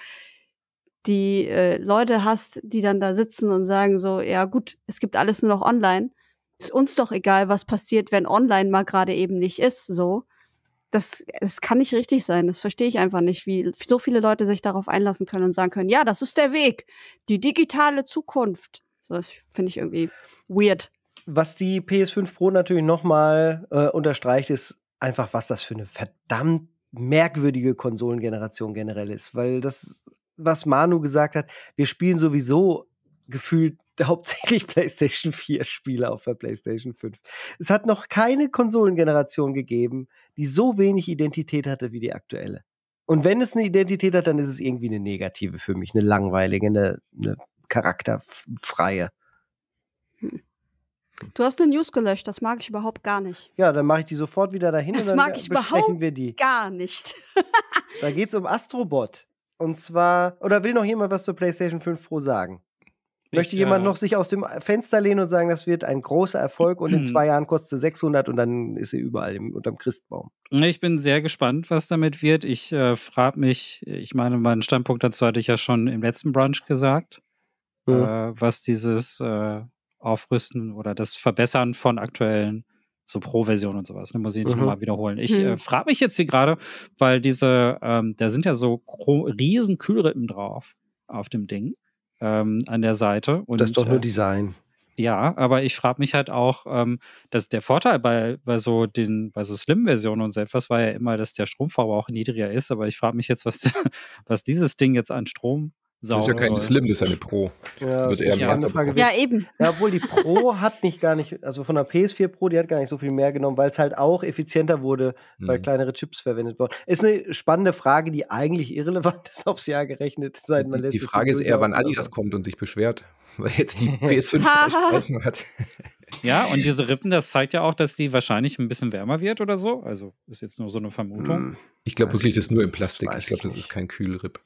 die äh, Leute hast, die dann da sitzen und sagen so, ja gut, es gibt alles nur noch online, ist uns doch egal, was passiert, wenn online mal gerade eben nicht ist, so. Das, das kann nicht richtig sein. Das verstehe ich einfach nicht, wie so viele Leute sich darauf einlassen können und sagen können, ja, das ist der Weg, die digitale Zukunft. So, das finde ich irgendwie weird. Was die PS5 Pro natürlich nochmal äh, unterstreicht, ist einfach, was das für eine verdammt merkwürdige Konsolengeneration generell ist. Weil das, was Manu gesagt hat, wir spielen sowieso gefühlt hauptsächlich PlayStation 4 Spiele auf der PlayStation 5. Es hat noch keine Konsolengeneration gegeben, die so wenig Identität hatte wie die aktuelle. Und wenn es eine Identität hat, dann ist es irgendwie eine negative für mich, eine langweilige, eine, eine charakterfreie. Hm. Du hast eine News gelöscht, das mag ich überhaupt gar nicht. Ja, dann mache ich die sofort wieder dahin das und dann mag ich besprechen wir die. Gar nicht. da geht es um Astrobot. Und zwar, oder will noch jemand was zur PlayStation 5 Pro sagen? Möchte ich, jemand äh, noch sich aus dem Fenster lehnen und sagen, das wird ein großer Erfolg und in zwei Jahren kostet sie 600 und dann ist sie überall im, unterm Christbaum? Ich bin sehr gespannt, was damit wird. Ich äh, frage mich, ich meine, meinen Standpunkt dazu hatte ich ja schon im letzten Brunch gesagt, mhm. äh, was dieses äh, Aufrüsten oder das Verbessern von aktuellen so pro versionen und sowas. Ne? Muss ich nicht mhm. nochmal wiederholen. Ich mhm. äh, frage mich jetzt hier gerade, weil diese, ähm, da sind ja so riesen Kühlrippen drauf auf dem Ding ähm, an der Seite. Und, das ist doch nur äh, Design. Äh, ja, aber ich frage mich halt auch, ähm, dass der Vorteil bei, bei so den, bei so Slim-Versionen und so etwas war ja immer, dass der Stromverbrauch niedriger ist. Aber ich frage mich jetzt, was, was dieses Ding jetzt an Strom Sau. Das ist ja kein Slim, das ist eine Pro. Ja, das ist eine Frage. ja eben. Ja, obwohl die Pro hat nicht gar nicht, also von der PS4 Pro, die hat gar nicht so viel mehr genommen, weil es halt auch effizienter wurde, weil mhm. kleinere Chips verwendet wurden. Ist eine spannende Frage, die eigentlich irrelevant ist aufs Jahr gerechnet, seit man lässt Die Frage ist eher, wann Adidas kommt und sich beschwert weil jetzt die PS5 drei hat. Ja, und diese Rippen, das zeigt ja auch, dass die wahrscheinlich ein bisschen wärmer wird oder so. Also ist jetzt nur so eine Vermutung. Hm, ich glaube wirklich, das ist nur im Plastik. Ich glaube, das ist kein Kühlripp.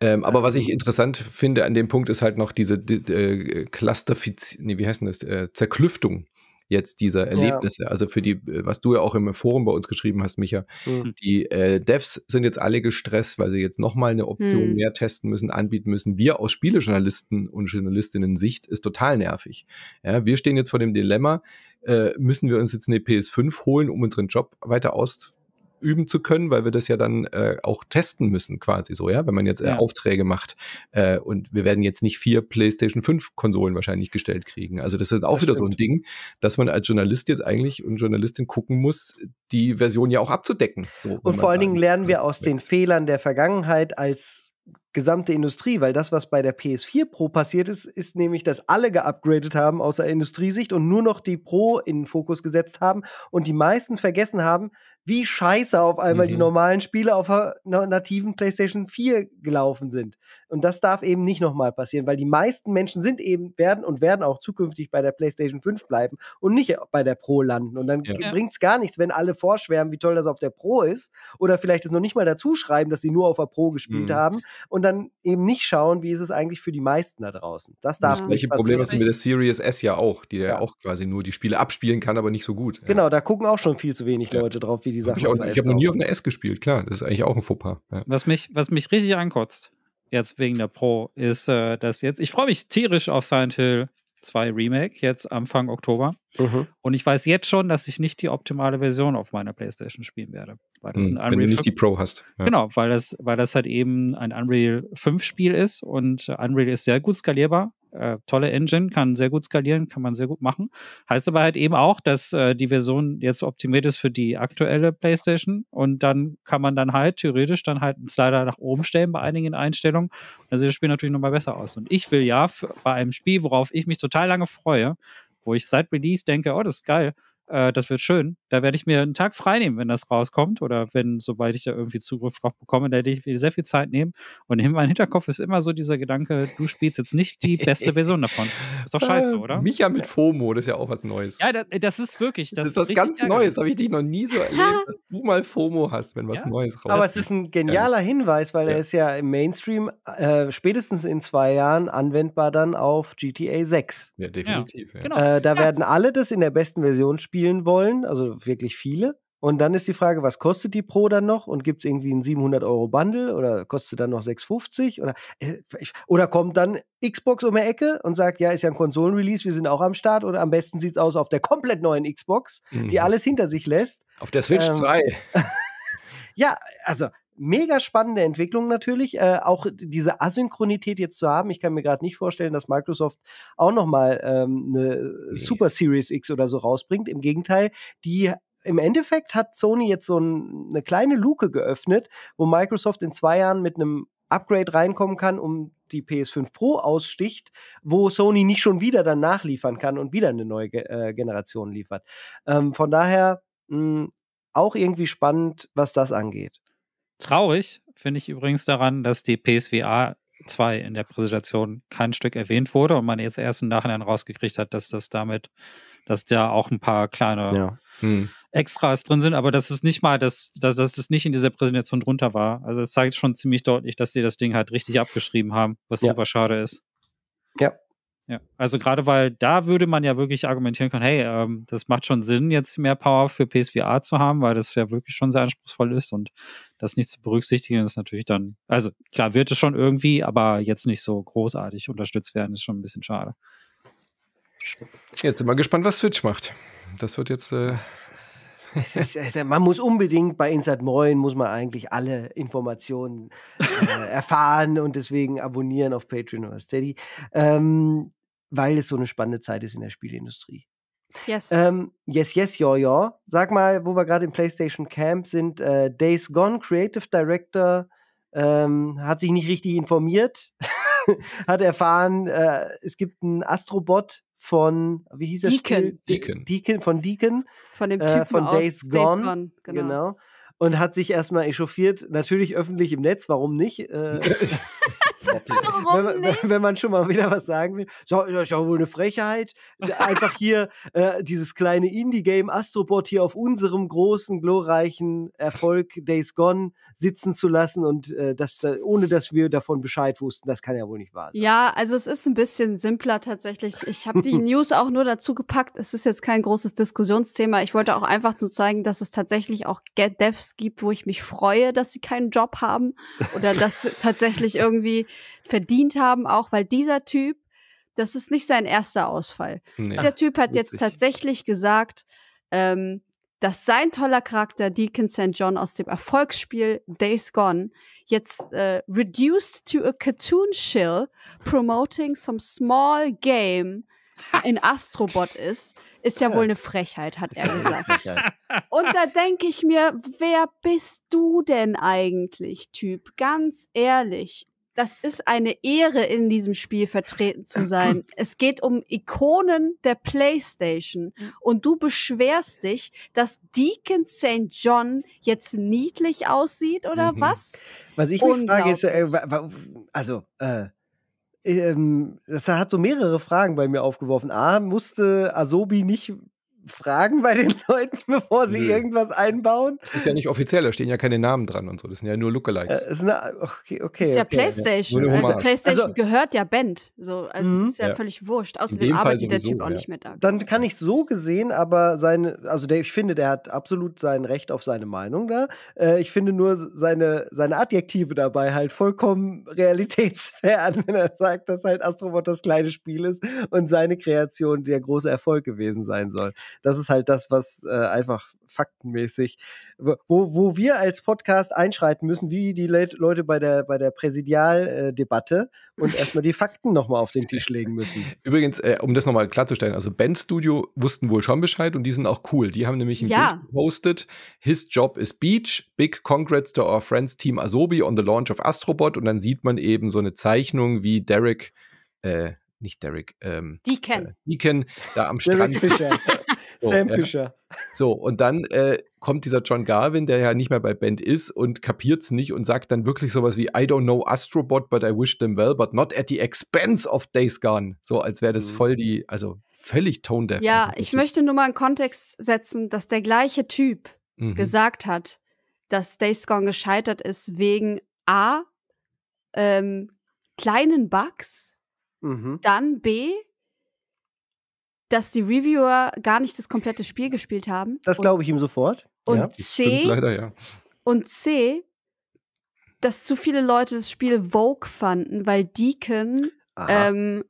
Ähm, aber was ich interessant finde an dem Punkt ist halt noch diese äh, Clusterfiz nee, wie heißt denn das? Äh, Zerklüftung jetzt dieser Erlebnisse. Ja. Also für die, äh, was du ja auch im Forum bei uns geschrieben hast, Micha, mhm. die äh, Devs sind jetzt alle gestresst, weil sie jetzt nochmal eine Option mhm. mehr testen müssen, anbieten müssen. Wir aus Spielejournalisten und Journalistinnen Sicht ist total nervig. Ja, wir stehen jetzt vor dem Dilemma, äh, müssen wir uns jetzt eine PS5 holen, um unseren Job weiter auszuführen? üben zu können, weil wir das ja dann äh, auch testen müssen, quasi so, ja, wenn man jetzt äh, ja. Aufträge macht. Äh, und wir werden jetzt nicht vier PlayStation 5 Konsolen wahrscheinlich gestellt kriegen. Also das ist auch das wieder stimmt. so ein Ding, dass man als Journalist jetzt eigentlich und Journalistin gucken muss, die Version ja auch abzudecken. So, und vor allen Dingen lernen wir aus den Fehlern der Vergangenheit als gesamte Industrie, weil das, was bei der PS4 Pro passiert ist, ist nämlich, dass alle geupgradet haben aus der Industriesicht und nur noch die Pro in den Fokus gesetzt haben und die meisten vergessen haben, wie scheiße auf einmal mhm. die normalen Spiele auf einer nativen PlayStation 4 gelaufen sind. Und das darf eben nicht nochmal passieren, weil die meisten Menschen sind eben, werden und werden auch zukünftig bei der PlayStation 5 bleiben und nicht bei der Pro landen. Und dann ja. bringt es gar nichts, wenn alle vorschwärmen, wie toll das auf der Pro ist oder vielleicht es noch nicht mal dazu schreiben, dass sie nur auf der Pro gespielt mhm. haben und dann eben nicht schauen, wie ist es eigentlich für die meisten da draußen. Das darf mhm. nicht Welche Probleme hast du mit der Series S ja auch, die ja, ja auch quasi nur die Spiele abspielen kann, aber nicht so gut. Ja. Genau, da gucken auch schon viel zu wenig Leute drauf, wie die Sachen Ich, ich habe noch nie auf einer S gespielt, klar. Das ist eigentlich auch ein Fauxpas. Ja. Was, mich, was mich richtig ankotzt, jetzt wegen der Pro, ist, äh, dass jetzt, ich freue mich tierisch auf Silent Hill 2 Remake, jetzt Anfang Oktober. Mhm. Und ich weiß jetzt schon, dass ich nicht die optimale Version auf meiner PlayStation spielen werde. Weil das mhm, ein wenn du nicht die Pro hast. Ja. Genau, weil das, weil das halt eben ein Unreal 5 Spiel ist und äh, Unreal ist sehr gut skalierbar. Äh, tolle Engine, kann sehr gut skalieren, kann man sehr gut machen. Heißt aber halt eben auch, dass äh, die Version jetzt optimiert ist für die aktuelle PlayStation und dann kann man dann halt theoretisch dann halt einen Slider nach oben stellen bei einigen Einstellungen. Dann sieht das Spiel natürlich nochmal besser aus. Und ich will ja für, bei einem Spiel, worauf ich mich total lange freue, wo ich seit Release denke, oh, das ist geil. Äh, das wird schön. Da werde ich mir einen Tag freinehmen, wenn das rauskommt oder wenn, sobald ich da irgendwie Zugriff drauf bekomme, da werde ich mir sehr viel Zeit nehmen. Und in meinem Hinterkopf ist immer so dieser Gedanke, du spielst jetzt nicht die beste Version davon. Ist doch äh, scheiße, oder? Micha mit FOMO, das ist ja auch was Neues. Ja, das, äh, das ist wirklich. Das, das ist was ganz ärgerlich. Neues, habe ich dich noch nie so erlebt, dass du mal FOMO hast, wenn was ja? Neues rauskommt. Aber es ist ein genialer ja. Hinweis, weil ja. er ist ja im Mainstream äh, spätestens in zwei Jahren anwendbar dann auf GTA 6. Ja, definitiv. Genau. Äh, da werden alle das in der besten Version spielen spielen wollen, also wirklich viele. Und dann ist die Frage, was kostet die Pro dann noch? Und gibt es irgendwie einen 700 Euro Bundle oder kostet dann noch 650? Oder, äh, oder kommt dann Xbox um die Ecke und sagt, ja, ist ja ein Konsolenrelease, wir sind auch am Start. Oder am besten sieht es aus auf der komplett neuen Xbox, mhm. die alles hinter sich lässt. Auf der Switch ähm, 2. ja, also mega spannende Entwicklung natürlich, äh, auch diese Asynchronität jetzt zu haben. Ich kann mir gerade nicht vorstellen, dass Microsoft auch noch mal ähm, eine äh, nee. Super Series X oder so rausbringt. Im Gegenteil, die im Endeffekt hat Sony jetzt so ein, eine kleine Luke geöffnet, wo Microsoft in zwei Jahren mit einem Upgrade reinkommen kann, um die PS5 Pro aussticht, wo Sony nicht schon wieder dann nachliefern kann und wieder eine neue äh, Generation liefert. Ähm, von daher mh, hm, auch irgendwie spannend, was das angeht. Traurig finde ich übrigens daran, dass die PSVR 2 in der Präsentation kein Stück erwähnt wurde und man jetzt erst im Nachhinein rausgekriegt hat, dass das damit, dass da auch ein paar kleine ja. hm. Extras drin sind, aber dass es nicht mal, dass, dass, dass das nicht in dieser Präsentation drunter war. Also es zeigt schon ziemlich deutlich, dass sie das Ding halt richtig abgeschrieben haben, was ja. super schade ist. Ja, ja, also gerade weil da würde man ja wirklich argumentieren können, hey, ähm, das macht schon Sinn, jetzt mehr Power für PSVR zu haben, weil das ja wirklich schon sehr anspruchsvoll ist und das nicht zu berücksichtigen ist natürlich dann, also klar wird es schon irgendwie, aber jetzt nicht so großartig unterstützt werden, ist schon ein bisschen schade. Jetzt sind wir gespannt, was Switch macht. Das wird jetzt äh, ist, äh, man muss unbedingt bei Inside Moin muss man eigentlich alle Informationen äh, erfahren und deswegen abonnieren auf Patreon oder Steady, ähm, weil es so eine spannende Zeit ist in der Spieleindustrie. Yes. Ähm, yes, yes, ja, ja. Sag mal, wo wir gerade im PlayStation Camp sind, äh, Days Gone Creative Director ähm, hat sich nicht richtig informiert, hat erfahren, äh, es gibt einen Astrobot, von, wie hieß das Deacon. Deacon. Deacon. Von Deacon. Von dem äh, Typen äh, von Days aus Gone. Days Gone. Genau. genau. Und hat sich erstmal echauffiert, natürlich öffentlich im Netz, warum nicht? Äh, Warum nicht? Wenn, wenn, man schon mal wieder was sagen will. So, ist ja wohl eine Frechheit. Äh, einfach hier äh, dieses kleine Indie-Game Astrobot hier auf unserem großen, glorreichen Erfolg Days Gone sitzen zu lassen und äh, das, da, ohne dass wir davon Bescheid wussten, das kann ja wohl nicht wahr sein. Ja, also es ist ein bisschen simpler tatsächlich. Ich habe die News auch nur dazu gepackt. Es ist jetzt kein großes Diskussionsthema. Ich wollte auch einfach nur zeigen, dass es tatsächlich auch Get Devs gibt, wo ich mich freue, dass sie keinen Job haben oder dass tatsächlich irgendwie verdient haben, auch weil dieser Typ, das ist nicht sein erster Ausfall. Nee. Dieser Typ hat jetzt tatsächlich gesagt, ähm, dass sein toller Charakter Deacon St. John aus dem Erfolgsspiel Days Gone jetzt äh, reduced to a cartoon shill promoting some small game in Astrobot ist, ist ja wohl eine Frechheit, hat er gesagt. Und da denke ich mir, wer bist du denn eigentlich, Typ? Ganz ehrlich das ist eine Ehre, in diesem Spiel vertreten zu sein. Es geht um Ikonen der PlayStation. Und du beschwerst dich, dass Deacon St. John jetzt niedlich aussieht oder mhm. was? Was ich mich frage, ist, äh, also, äh, ähm, das hat so mehrere Fragen bei mir aufgeworfen. A, musste Asobi nicht fragen bei den Leuten, bevor sie Nö. irgendwas einbauen? Das ist ja nicht offiziell, da stehen ja keine Namen dran und so. Das sind ja nur Lookalikes. Äh, ist eine, okay, okay, das ist ja PlayStation. Ja, also PlayStation also, gehört ja Band. So, also mhm. es ist ja, ja, völlig wurscht. Außerdem arbeitet der Typ auch nicht mehr da. Dann kann ich so gesehen, aber seine, also der, ich finde, der hat absolut sein Recht auf seine Meinung da. Äh, ich finde nur seine, seine Adjektive dabei halt vollkommen realitätsfern, wenn er sagt, dass halt Astrobot das kleine Spiel ist und seine Kreation der große Erfolg gewesen sein soll. Das ist halt das, was äh, einfach faktenmäßig, wo, wo wir als Podcast einschreiten müssen, wie die Le Leute bei der, bei der Präsidialdebatte äh, und erstmal die Fakten nochmal auf den Tisch legen müssen. Übrigens, äh, um das nochmal klarzustellen, also Ben Studio wussten wohl schon Bescheid und die sind auch cool. Die haben nämlich ein ja. Bild gepostet, His Job is Beach, Big Congrats to our friends Team Asobi on the launch of Astrobot und dann sieht man eben so eine Zeichnung, wie Derek äh, nicht Derek, ähm, Deacon. Äh, Deacon da am Strand. Derek Sam so, Fischer. So, und dann äh, kommt dieser John Garvin, der ja nicht mehr bei Band ist und kapiert es nicht und sagt dann wirklich sowas wie I don't know Astrobot, but I wish them well, but not at the expense of Days Gone. So, als wäre das mhm. voll die, also völlig tone deaf. Ja, ich möchte nur mal in Kontext setzen, dass der gleiche Typ mhm. gesagt hat, dass Days Gone gescheitert ist wegen A, ähm, kleinen Bugs, mhm. dann B, dass die Reviewer gar nicht das komplette Spiel gespielt haben. Das glaube ich ihm sofort. Und ja, C, leider, ja. und C, dass zu viele Leute das Spiel Vogue fanden, weil Deacon, ähm,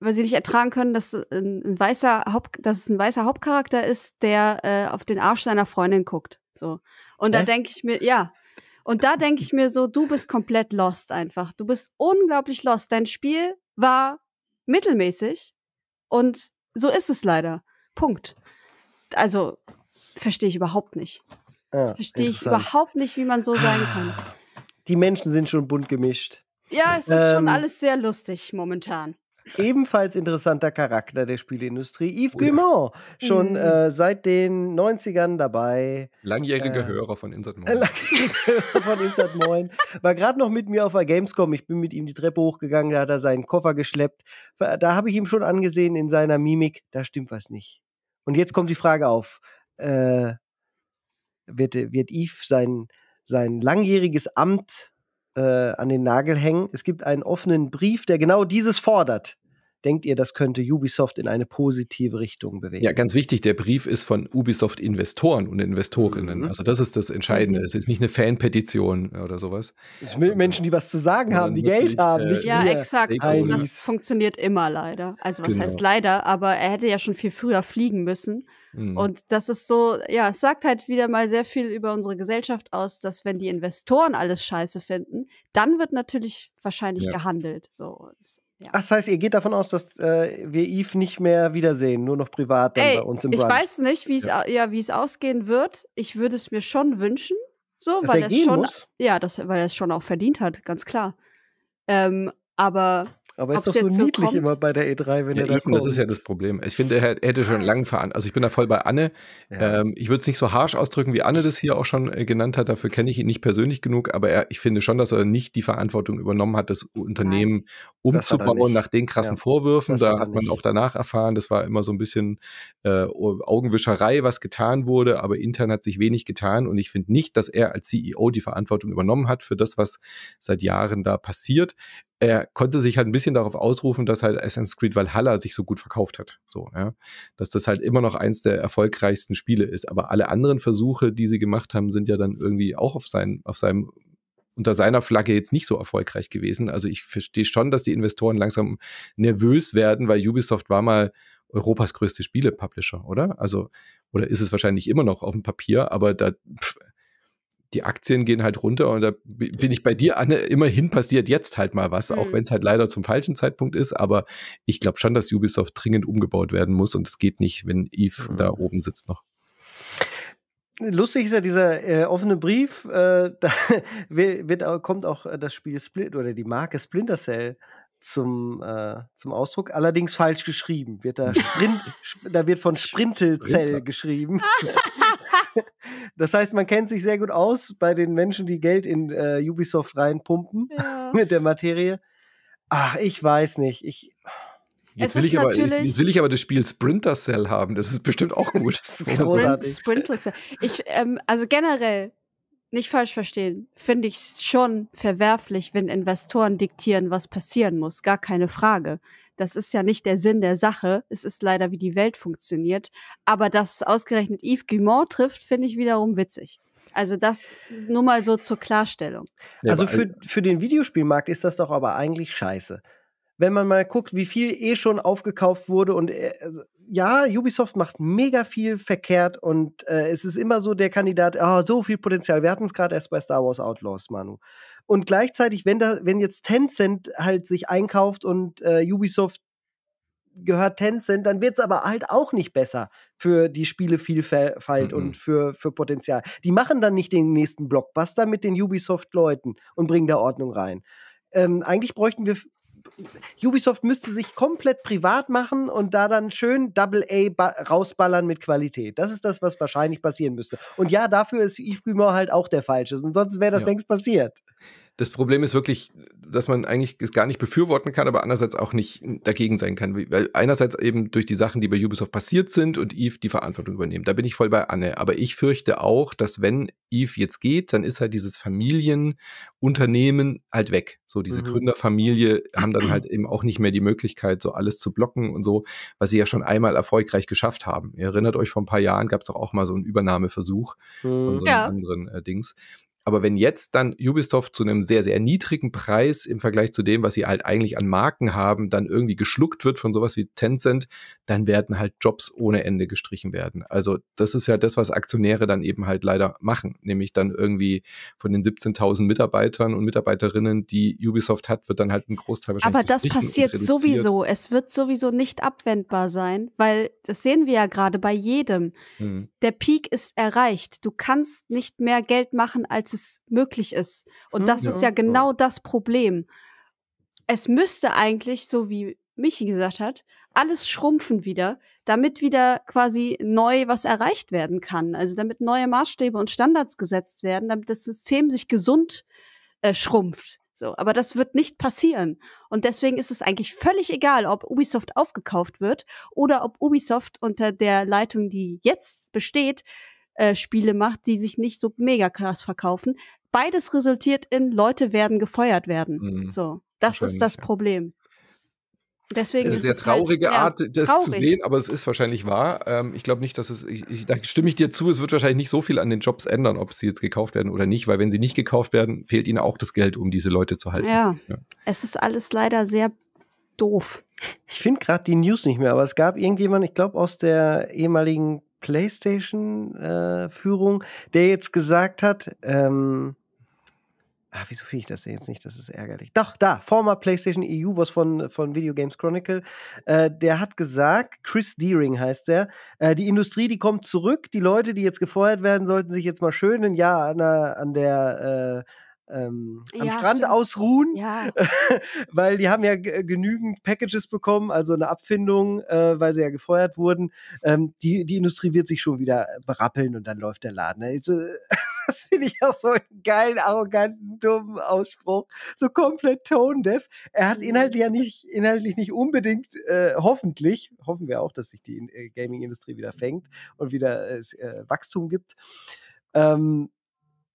weil sie nicht ertragen können, dass, ein weißer Haupt, dass es ein weißer Hauptcharakter ist, der äh, auf den Arsch seiner Freundin guckt. So. Und da denke ich mir, ja. Und da denke ich mir so, du bist komplett lost einfach. Du bist unglaublich lost. Dein Spiel war mittelmäßig und so ist es leider. Punkt. Also verstehe ich überhaupt nicht. Ja, ah, verstehe ich überhaupt nicht, wie man so sein kann. Die Menschen sind schon bunt gemischt. Ja, es ist ähm, schon alles sehr lustig momentan. Ebenfalls interessanter Charakter der Spielindustrie, Yves oh, Guillemot. Ja. Schon mhm. äh, seit den 90ern dabei. Langjährige äh, Hörer von Insert Moin. Langjährige Hörer von Insert Moin. War gerade noch mit mir auf der Gamescom. Ich bin mit ihm die Treppe hochgegangen, da hat er seinen Koffer geschleppt. Da habe ich ihm schon angesehen in seiner Mimik, da stimmt was nicht. Und jetzt kommt die Frage auf. Äh, wird, wird Yves sein, sein langjähriges Amt äh, an den Nagel hängen. Es gibt einen offenen Brief, der genau dieses fordert. Denkt ihr, das könnte Ubisoft in eine positive Richtung bewegen? Ja, ganz wichtig, der Brief ist von Ubisoft-Investoren und Investorinnen. Mhm. Also das ist das Entscheidende. Mhm. Es ist nicht eine Fanpetition äh, oder sowas. Es sind Menschen, die was zu sagen ja, haben, die Geld haben. Äh, ja, exakt. Also das funktioniert immer leider. Also was genau. heißt leider, aber er hätte ja schon viel früher fliegen müssen. Mhm. Und das ist so, ja, es sagt halt wieder mal sehr viel über unsere Gesellschaft aus, dass wenn die Investoren alles scheiße finden, dann wird natürlich wahrscheinlich ja. gehandelt. So, ja. Ach, das heißt, ihr geht davon aus, dass äh, wir Eve nicht mehr wiedersehen, nur noch privat dann Ey, bei uns im Brunch. Ich weiß nicht, wie ja. ja, es ausgehen wird. Ich würde es mir schon wünschen, so, das weil er schon, ja, weil er es schon auch verdient hat, ganz klar. Ähm, aber aber ist doch so niedlich so immer bei der E3, wenn ja, er da eben, kommt. Das ist ja das Problem. Ich finde, er hätte schon lange veran. Also ich bin da voll bei Anne. Ja. Ähm, ich würde es nicht so harsh ausdrücken, wie Anne das hier auch schon äh, genannt hat. Dafür kenne ich ihn nicht persönlich genug. Aber er, ich finde schon, dass er nicht die Verantwortung übernommen hat, das Unternehmen Nein. umzubauen nach den krassen ja. Vorwürfen. Das da hat man nicht. auch danach erfahren, das war immer so ein bisschen äh, Augenwischerei, was getan wurde. Aber intern hat sich wenig getan. Und ich finde nicht, dass er als CEO die Verantwortung übernommen hat für das, was seit Jahren da passiert er konnte sich halt ein bisschen darauf ausrufen, dass halt Assassin's Creed Valhalla sich so gut verkauft hat. So, ja. Dass das halt immer noch eins der erfolgreichsten Spiele ist. Aber alle anderen Versuche, die sie gemacht haben, sind ja dann irgendwie auch auf, sein, auf seinem, unter seiner Flagge jetzt nicht so erfolgreich gewesen. Also ich verstehe schon, dass die Investoren langsam nervös werden, weil Ubisoft war mal Europas größte Spiele-Publisher, oder? Also, oder ist es wahrscheinlich immer noch auf dem Papier, aber da. Pff, die Aktien gehen halt runter und da bin ich bei dir, Anne, immerhin passiert jetzt halt mal was, mhm. auch wenn es halt leider zum falschen Zeitpunkt ist, aber ich glaube schon, dass Ubisoft dringend umgebaut werden muss und es geht nicht, wenn Eve mhm. da oben sitzt noch. Lustig ist ja dieser äh, offene Brief, äh, da wird, kommt auch äh, das Spiel Split oder die Marke Splinter Cell zum, äh, zum Ausdruck. Allerdings falsch geschrieben. Wird da, Sprint, da wird von Sprintelzell geschrieben. das heißt, man kennt sich sehr gut aus bei den Menschen, die Geld in äh, Ubisoft reinpumpen ja. mit der Materie. Ach, ich weiß nicht. Ich. Jetzt will ich, aber, jetzt will ich aber das Spiel Sprinter Cell haben. Das ist bestimmt auch gut. das ist großartig. Sprint, Sprinter Cell. Ich, ähm, also generell, nicht falsch verstehen, finde ich es schon verwerflich, wenn Investoren diktieren, was passieren muss, gar keine Frage. Das ist ja nicht der Sinn der Sache, es ist leider, wie die Welt funktioniert. Aber dass es ausgerechnet Yves Guimont trifft, finde ich wiederum witzig. Also das nur mal so zur Klarstellung. Also für, für den Videospielmarkt ist das doch aber eigentlich scheiße wenn man mal guckt, wie viel eh schon aufgekauft wurde und äh, also, ja, Ubisoft macht mega viel verkehrt und äh, es ist immer so der Kandidat, oh, so viel Potenzial. Wir hatten es gerade erst bei Star Wars Outlaws, Manu. Und gleichzeitig, wenn da, wenn jetzt Tencent halt sich einkauft und äh, Ubisoft gehört Tencent, dann wird es aber halt auch nicht besser für die Spielevielfalt mhm. und für, für Potenzial. Die machen dann nicht den nächsten Blockbuster mit den Ubisoft-Leuten und bringen da Ordnung rein. Ähm, eigentlich bräuchten wir Ubisoft müsste sich komplett privat machen und da dann schön Double A rausballern mit Qualität. Das ist das, was wahrscheinlich passieren müsste. Und ja, dafür ist Yves Guillemot halt auch der Falsche. Ansonsten wäre das ja. längst passiert das Problem ist wirklich, dass man eigentlich es gar nicht befürworten kann, aber andererseits auch nicht dagegen sein kann. Weil einerseits eben durch die Sachen, die bei Ubisoft passiert sind und Eve die Verantwortung übernehmen. Da bin ich voll bei Anne. Aber ich fürchte auch, dass wenn Eve jetzt geht, dann ist halt dieses Familienunternehmen halt weg. So diese mhm. Gründerfamilie haben dann halt eben auch nicht mehr die Möglichkeit, so alles zu blocken und so, was sie ja schon einmal erfolgreich geschafft haben. Ihr erinnert euch, vor ein paar Jahren gab es auch, auch mal so einen Übernahmeversuch mhm. von so einem ja. anderen äh, Dings. Aber wenn jetzt dann Ubisoft zu einem sehr, sehr niedrigen Preis im Vergleich zu dem, was sie halt eigentlich an Marken haben, dann irgendwie geschluckt wird von sowas wie Tencent, dann werden halt Jobs ohne Ende gestrichen werden. Also das ist ja das, was Aktionäre dann eben halt leider machen. Nämlich dann irgendwie von den 17.000 Mitarbeitern und Mitarbeiterinnen, die Ubisoft hat, wird dann halt ein Großteil wahrscheinlich. Aber das passiert sowieso. Es wird sowieso nicht abwendbar sein, weil das sehen wir ja gerade bei jedem. Hm. Der Peak ist erreicht. Du kannst nicht mehr Geld machen, als es möglich ist. Und hm, das ja, ist ja genau ja. das Problem. Es müsste eigentlich, so wie Michi gesagt hat, alles schrumpfen wieder, damit wieder quasi neu was erreicht werden kann. Also damit neue Maßstäbe und Standards gesetzt werden, damit das System sich gesund äh, schrumpft. So, aber das wird nicht passieren. Und deswegen ist es eigentlich völlig egal, ob Ubisoft aufgekauft wird oder ob Ubisoft unter der Leitung, die jetzt besteht, äh, Spiele macht, die sich nicht so mega krass verkaufen. Beides resultiert in Leute werden gefeuert werden. Mhm. So, das ist das Problem. Deswegen halt das ist eine sehr traurige halt, Art, ja, das traurig. zu sehen, aber es ist wahrscheinlich wahr. Ähm, ich glaube nicht, dass es, ich, ich, da stimme ich dir zu, es wird wahrscheinlich nicht so viel an den Jobs ändern, ob sie jetzt gekauft werden oder nicht, weil wenn sie nicht gekauft werden, fehlt ihnen auch das Geld, um diese Leute zu halten. Ja, ja. es ist alles leider sehr doof. Ich finde gerade die News nicht mehr, aber es gab irgendjemand, ich glaube aus der ehemaligen PlayStation-Führung, äh, der jetzt gesagt hat, ähm, ach, wieso finde ich das denn jetzt nicht? Das ist ärgerlich. Doch, da, former PlayStation EU-Boss von, von Video Games Chronicle, äh, der hat gesagt, Chris Deering heißt der, äh, die Industrie, die kommt zurück, die Leute, die jetzt gefeuert werden, sollten sich jetzt mal schön ein Jahr an der, an der äh, ähm, am ja, Strand stimmt. ausruhen, ja. weil die haben ja genügend Packages bekommen, also eine Abfindung, äh, weil sie ja gefeuert wurden. Ähm, die, die Industrie wird sich schon wieder äh, berappeln und dann läuft der Laden. Ne? Äh, das finde ich auch so einen geilen, arroganten, dummen Ausspruch. So komplett tone-deaf. Er hat mhm. inhaltlich ja nicht, inhaltlich nicht unbedingt, äh, hoffentlich, hoffen wir auch, dass sich die äh, Gaming-Industrie wieder fängt und wieder äh, äh Wachstum gibt. Ähm,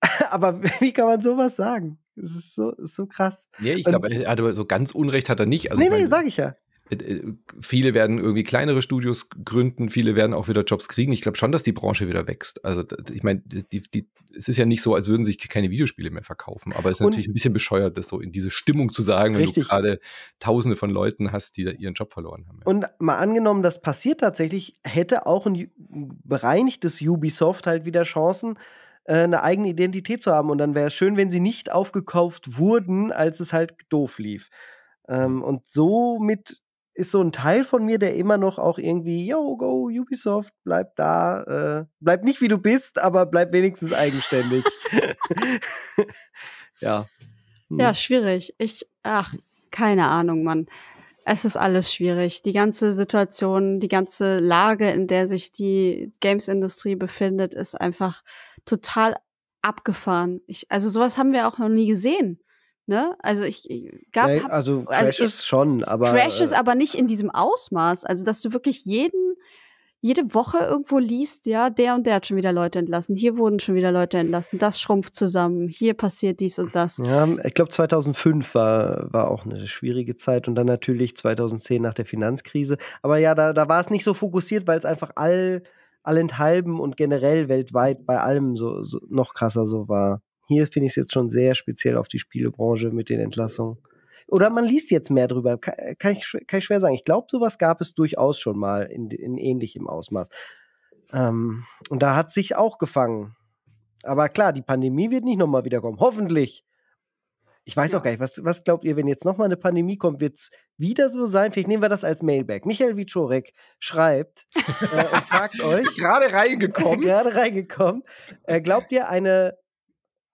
aber wie kann man sowas sagen? Es ist so, ist so krass. Ja, ich ähm, glaube, er hat aber so ganz Unrecht hat er nicht. Also nee, ich mein, nee, sag ich ja. Äh, äh, viele werden irgendwie kleinere Studios gründen, viele werden auch wieder Jobs kriegen. Ich glaube schon, dass die Branche wieder wächst. Also, ich meine, es ist ja nicht so, als würden sich keine Videospiele mehr verkaufen, aber es ist Und natürlich ein bisschen bescheuert, das so in diese Stimmung zu sagen, wenn du gerade tausende von Leuten hast, die da ihren Job verloren haben. Ja. Und mal angenommen, das passiert tatsächlich, hätte auch ein bereinigtes Ubisoft halt wieder Chancen, äh, eine eigene Identität zu haben. Und dann wäre es schön, wenn sie nicht aufgekauft wurden, als es halt doof lief. Ähm, mhm. und somit ist so ein Teil von mir, der immer noch auch irgendwie, yo, go, Ubisoft, bleib da, äh, bleib nicht wie du bist, aber bleib wenigstens eigenständig. ja. Hm. Ja, schwierig. Ich, ach, keine Ahnung, Mann. Es ist alles schwierig. Die ganze Situation, die ganze Lage, in der sich die Games-Industrie befindet, ist einfach total abgefahren. Ich, also sowas haben wir auch noch nie gesehen. Ne? Also ich, ich gab ja, also Crashes also schon, aber Crashes äh, aber nicht in diesem Ausmaß, also dass du wirklich jeden jede Woche irgendwo liest, ja, der und der hat schon wieder Leute entlassen, hier wurden schon wieder Leute entlassen, das schrumpft zusammen, hier passiert dies und das. Ja, ich glaube 2005 war, war auch eine schwierige Zeit und dann natürlich 2010 nach der Finanzkrise. Aber ja, da, da war es nicht so fokussiert, weil es einfach all, allenthalben und generell weltweit bei allem so, so noch krasser so war. Hier finde ich es jetzt schon sehr speziell auf die Spielebranche mit den Entlassungen. Oder man liest jetzt mehr drüber, kann, kann ich, kann ich schwer sagen. Ich glaube, sowas gab es durchaus schon mal in, in ähnlichem Ausmaß. Ähm, und da hat sich auch gefangen. Aber klar, die Pandemie wird nicht nochmal wiederkommen. Hoffentlich. Ich weiß auch gar nicht, was, was glaubt ihr, wenn jetzt nochmal eine Pandemie kommt, wird es wieder so sein? Vielleicht nehmen wir das als Mailback. Michael Wiczorek schreibt äh, und fragt euch. gerade reingekommen. gerade reingekommen. Äh, glaubt ihr, eine,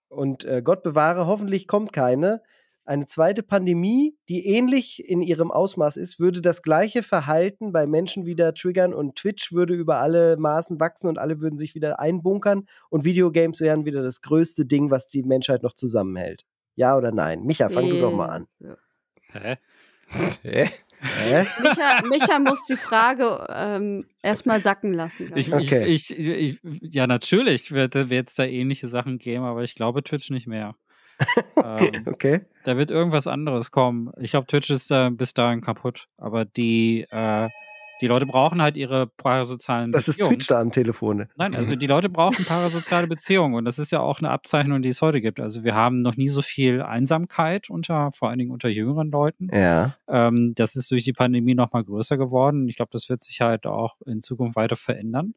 und äh, Gott bewahre, hoffentlich kommt keine, eine zweite Pandemie, die ähnlich in ihrem Ausmaß ist, würde das gleiche Verhalten bei Menschen wieder triggern und Twitch würde über alle Maßen wachsen und alle würden sich wieder einbunkern und Videogames wären wieder das größte Ding, was die Menschheit noch zusammenhält. Ja oder nein? Micha, fang du doch mal äh, an. Hä? Hä? Hä? Micha, Micha muss die Frage ähm, erstmal sacken lassen. Ich, okay. ich, ich, ja, natürlich wird es da ähnliche Sachen geben, aber ich glaube Twitch nicht mehr. ähm, okay. Da wird irgendwas anderes kommen. Ich glaube, Twitch ist da bis dahin kaputt. Aber die, äh, die Leute brauchen halt ihre parasozialen das Beziehungen. Das ist Twitch da am Telefon. Ne? Nein, also mhm. die Leute brauchen parasoziale Beziehungen und das ist ja auch eine Abzeichnung, die es heute gibt. Also wir haben noch nie so viel Einsamkeit unter, vor allen Dingen unter jüngeren Leuten. Ja. Ähm, das ist durch die Pandemie nochmal größer geworden. Ich glaube, das wird sich halt auch in Zukunft weiter verändern.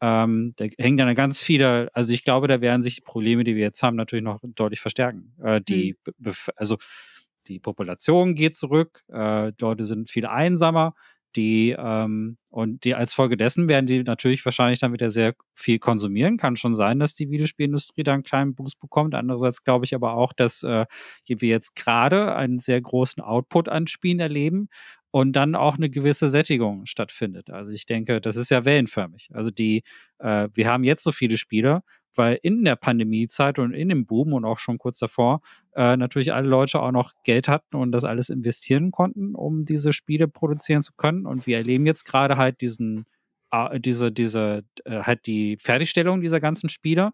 Ähm, da hängen dann ganz viele, also ich glaube, da werden sich die Probleme, die wir jetzt haben, natürlich noch deutlich verstärken. Äh, die, mhm. also die Population geht zurück, äh, Leute sind viel einsamer, die ähm, und die als Folge dessen werden die natürlich wahrscheinlich dann wieder sehr viel konsumieren. Kann schon sein, dass die Videospielindustrie da einen kleinen Boost bekommt. Andererseits glaube ich aber auch, dass äh, wir jetzt gerade einen sehr großen Output an Spielen erleben und dann auch eine gewisse Sättigung stattfindet. Also ich denke, das ist ja wellenförmig. Also die, äh, wir haben jetzt so viele Spieler, weil in der Pandemiezeit und in dem Boom und auch schon kurz davor äh, natürlich alle Leute auch noch Geld hatten und das alles investieren konnten, um diese Spiele produzieren zu können. Und wir erleben jetzt gerade halt diesen, äh, diese, diese, äh, halt die Fertigstellung dieser ganzen Spieler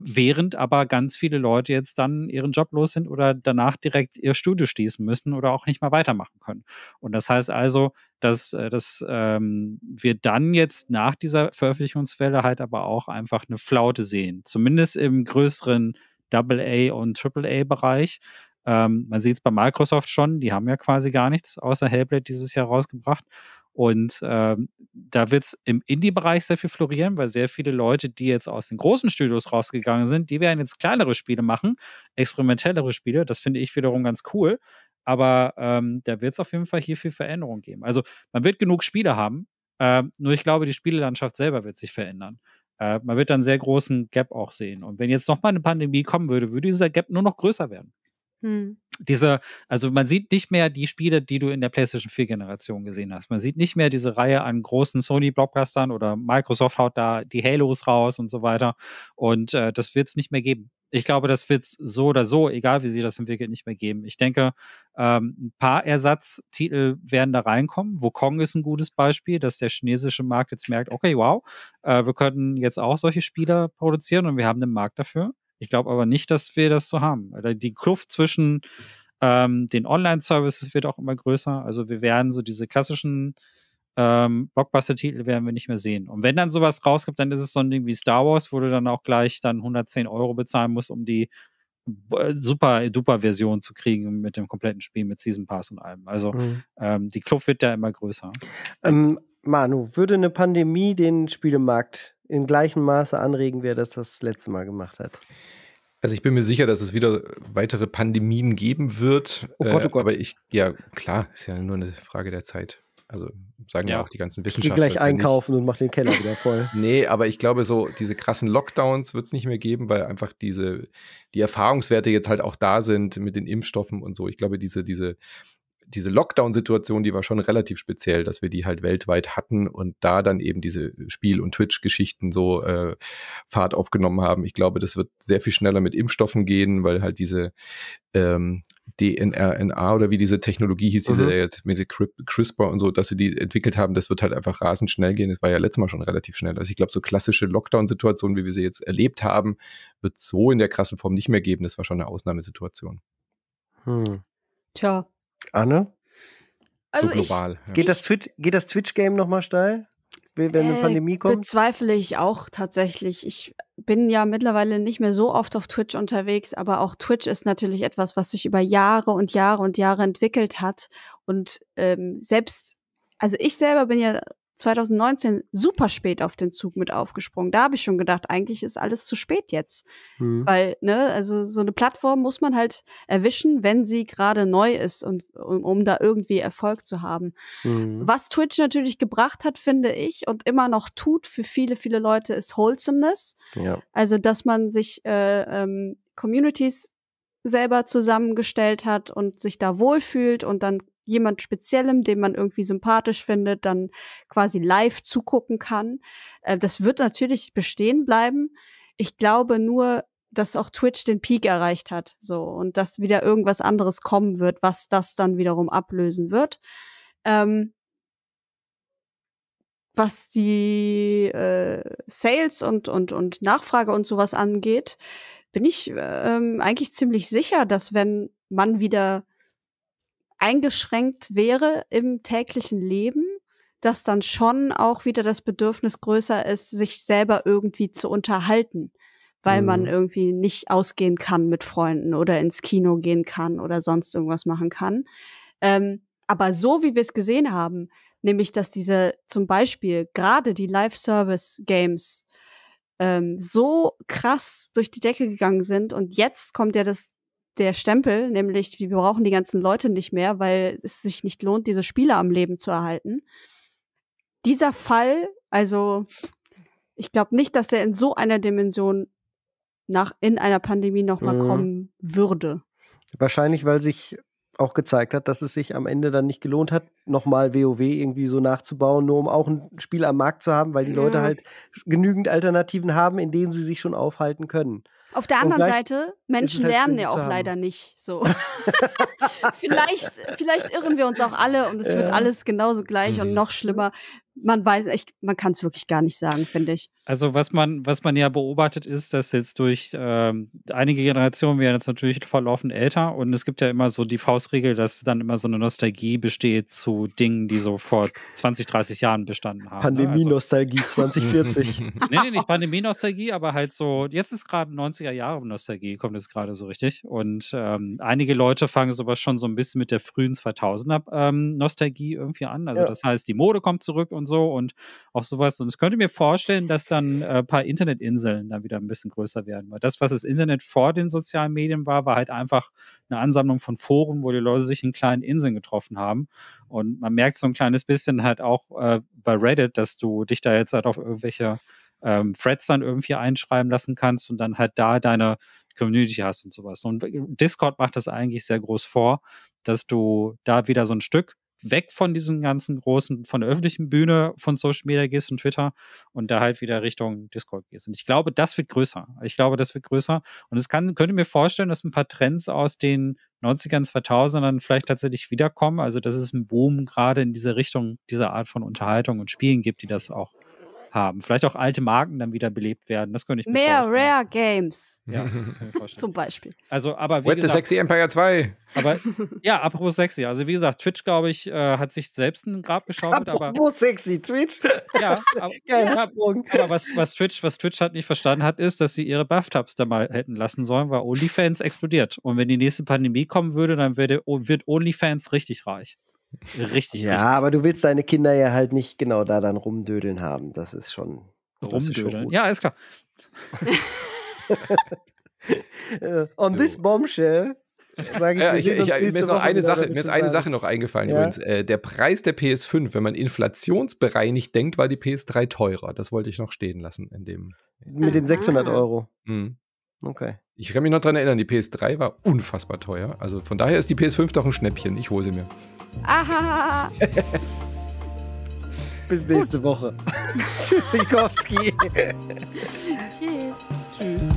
während aber ganz viele Leute jetzt dann ihren Job los sind oder danach direkt ihr Studio schließen müssen oder auch nicht mehr weitermachen können. Und das heißt also, dass, äh, dass ähm, wir dann jetzt nach dieser Veröffentlichungswelle halt aber auch einfach eine Flaute sehen, zumindest im größeren AA und AAA-Bereich. Ähm, man sieht es bei Microsoft schon, die haben ja quasi gar nichts außer Hellblade dieses Jahr rausgebracht. Und ähm, da wird es im Indie-Bereich sehr viel florieren, weil sehr viele Leute, die jetzt aus den großen Studios rausgegangen sind, die werden jetzt kleinere Spiele machen, experimentellere Spiele. Das finde ich wiederum ganz cool. Aber ähm, da wird es auf jeden Fall hier viel Veränderung geben. Also man wird genug Spiele haben, äh, nur ich glaube, die Spielelandschaft selber wird sich verändern. Äh, man wird dann einen sehr großen Gap auch sehen. Und wenn jetzt nochmal eine Pandemie kommen würde, würde dieser Gap nur noch größer werden. Hm. Diese, also man sieht nicht mehr die Spiele, die du in der PlayStation 4-Generation gesehen hast. Man sieht nicht mehr diese Reihe an großen Sony-Blockbustern oder Microsoft haut da die Halos raus und so weiter. Und äh, das wird es nicht mehr geben. Ich glaube, das wird es so oder so, egal wie sie das entwickelt, nicht mehr geben. Ich denke, ähm, ein paar Ersatztitel werden da reinkommen. Wukong ist ein gutes Beispiel, dass der chinesische Markt jetzt merkt, okay, wow, äh, wir könnten jetzt auch solche Spiele produzieren und wir haben den Markt dafür. Ich glaube aber nicht, dass wir das so haben. Die Kluft zwischen ähm, den Online-Services wird auch immer größer. Also wir werden so diese klassischen ähm, Blockbuster-Titel werden wir nicht mehr sehen. Und wenn dann sowas rauskommt, dann ist es so ein Ding wie Star Wars, wo du dann auch gleich dann 110 Euro bezahlen musst, um die äh, super duper Version zu kriegen mit dem kompletten Spiel, mit Season Pass und allem. Also mhm. ähm, die Kluft wird da immer größer. Ähm, Manu, würde eine Pandemie den Spielemarkt im gleichen Maße anregen, wie er das das letzte Mal gemacht hat. Also ich bin mir sicher, dass es wieder weitere Pandemien geben wird. Oh Gott, oh äh, Gott. Aber ich, ja, klar, ist ja nur eine Frage der Zeit. Also sagen ja, auch die ganzen Wissenschaftler. Ich geh gleich einkaufen und mach den Keller wieder voll. nee, aber ich glaube, so diese krassen Lockdowns wird es nicht mehr geben, weil einfach diese, die Erfahrungswerte jetzt halt auch da sind mit den Impfstoffen und so. Ich glaube, diese, diese diese Lockdown-Situation, die war schon relativ speziell, dass wir die halt weltweit hatten und da dann eben diese Spiel- und Twitch-Geschichten so äh, Fahrt aufgenommen haben. Ich glaube, das wird sehr viel schneller mit Impfstoffen gehen, weil halt diese ähm, DNRNA oder wie diese Technologie hieß, diese mhm. mit CRISPR und so, dass sie die entwickelt haben, das wird halt einfach rasend schnell gehen. Das war ja letztes Mal schon relativ schnell. Also ich glaube, so klassische Lockdown-Situationen, wie wir sie jetzt erlebt haben, wird so in der krassen Form nicht mehr geben. Das war schon eine Ausnahmesituation. Hm. Tja, Anne? Also so global. Ich, ja. geht, das Twitch, geht das Twitch-Game nochmal steil? wenn eine äh, Pandemie kommt? Bezweifle ich auch tatsächlich. Ich bin ja mittlerweile nicht mehr so oft auf Twitch unterwegs, aber auch Twitch ist natürlich etwas, was sich über Jahre und Jahre und Jahre entwickelt hat. Und ähm, selbst, also ich selber bin ja 2019 super spät auf den Zug mit aufgesprungen. Da habe ich schon gedacht, eigentlich ist alles zu spät jetzt. Mhm. Weil, ne, also so eine Plattform muss man halt erwischen, wenn sie gerade neu ist und um, um, da irgendwie Erfolg zu haben. Mhm. Was Twitch natürlich gebracht hat, finde ich, und immer noch tut für viele, viele Leute, ist Wholesomeness. Ja. Also, dass man sich äh, ähm, Communities selber zusammengestellt hat und sich da wohlfühlt und dann jemand Speziellem, den man irgendwie sympathisch findet, dann quasi live zugucken kann. Äh, das wird natürlich bestehen bleiben. Ich glaube nur, dass auch Twitch den Peak erreicht hat, so und dass wieder irgendwas anderes kommen wird, was das dann wiederum ablösen wird. Ähm, was die äh, Sales und und und Nachfrage und sowas angeht, bin ich ähm, eigentlich ziemlich sicher, dass wenn man wieder eingeschränkt wäre im täglichen Leben, dass dann schon auch wieder das Bedürfnis größer ist, sich selber irgendwie zu unterhalten, weil mhm. man irgendwie nicht ausgehen kann mit Freunden oder ins Kino gehen kann oder sonst irgendwas machen kann. Ähm, aber so wie wir es gesehen haben, nämlich dass diese zum Beispiel gerade die Live-Service-Games ähm, so krass durch die Decke gegangen sind und jetzt kommt ja das der Stempel, nämlich wir brauchen die ganzen Leute nicht mehr, weil es sich nicht lohnt, diese Spieler am Leben zu erhalten. Dieser Fall, also ich glaube nicht, dass er in so einer Dimension nach in einer Pandemie nochmal mhm. kommen würde. Wahrscheinlich, weil sich auch gezeigt hat, dass es sich am Ende dann nicht gelohnt hat, nochmal WoW irgendwie so nachzubauen, nur um auch ein Spiel am Markt zu haben, weil die ja. Leute halt genügend Alternativen haben, in denen sie sich schon aufhalten können. Auf der anderen Seite, halt Menschen halt lernen ja auch leider nicht so. vielleicht, vielleicht irren wir uns auch alle und es ja. wird alles genauso gleich mhm. und noch schlimmer. Man weiß echt, man kann es wirklich gar nicht sagen, finde ich. Also was man, was man ja beobachtet ist, dass jetzt durch ähm, einige Generationen werden jetzt natürlich verlaufen älter und es gibt ja immer so die Faustregel, dass dann immer so eine Nostalgie besteht zu Dingen, die so vor 20, 30 Jahren bestanden haben. Pandemie-Nostalgie ne? also, 2040. nee, nee, nicht Pandemie-Nostalgie, aber halt so, jetzt ist gerade 90 90er Jahre Nostalgie kommt jetzt gerade so richtig. Und ähm, einige Leute fangen sowas schon so ein bisschen mit der frühen 2000er ähm, Nostalgie irgendwie an. Also ja. das heißt, die Mode kommt zurück und so und auch sowas. Und ich könnte mir vorstellen, dass dann äh, ein paar Internetinseln dann wieder ein bisschen größer werden. Weil das, was das Internet vor den sozialen Medien war, war halt einfach eine Ansammlung von Foren, wo die Leute sich in kleinen Inseln getroffen haben. Und man merkt so ein kleines bisschen halt auch äh, bei Reddit, dass du dich da jetzt halt auf irgendwelche ähm, Threads dann irgendwie einschreiben lassen kannst und dann halt da deine Community hast und sowas. Und Discord macht das eigentlich sehr groß vor, dass du da wieder so ein Stück weg von diesen ganzen großen, von der öffentlichen Bühne von Social Media gehst und Twitter und da halt wieder Richtung Discord gehst. Und ich glaube, das wird größer. Ich glaube, das wird größer. Und es kann, könnte mir vorstellen, dass ein paar Trends aus den 90ern, 2000ern vielleicht tatsächlich wiederkommen. Also, dass es einen Boom gerade in diese Richtung, dieser Art von Unterhaltung und Spielen gibt, die das auch haben. Vielleicht auch alte Marken dann wieder belebt werden. Das könnte ich mir Mehr vorstellen. Rare Games. Ja, zum Beispiel. Also, aber wie With gesagt, the Sexy Empire 2. Aber ja, apropos sexy. Also wie gesagt, Twitch, glaube ich, äh, hat sich selbst ein Grab geschaut. Apropos aber, sexy, Twitch. Ja, aber, ja, aber was, was, Twitch, was Twitch halt nicht verstanden hat, ist, dass sie ihre Bathtubs da mal hätten lassen sollen, weil OnlyFans explodiert. Und wenn die nächste Pandemie kommen würde, dann würde, wird OnlyFans richtig reich. Richtig. Ja, richtig. aber du willst deine Kinder ja halt nicht genau da dann rumdödeln haben. Das ist schon. Rumdödeln? Ist ja, ist klar. On so. this bombshell. Sag ich, ja, ich, ich, ich mir ist noch eine Sache, mir ist eine Sache noch eingefallen ja? übrigens. Äh, der Preis der PS5, wenn man inflationsbereinigt denkt, war die PS3 teurer. Das wollte ich noch stehen lassen in dem. Mit den 600 äh, ah. Euro. Mhm. Okay. Ich kann mich noch daran erinnern, die PS3 war unfassbar teuer. Also von daher ist die PS5 doch ein Schnäppchen. Ich hole sie mir. Aha! Bis nächste Woche. Tschüss, Sikowski. Tschüss. Tschüss.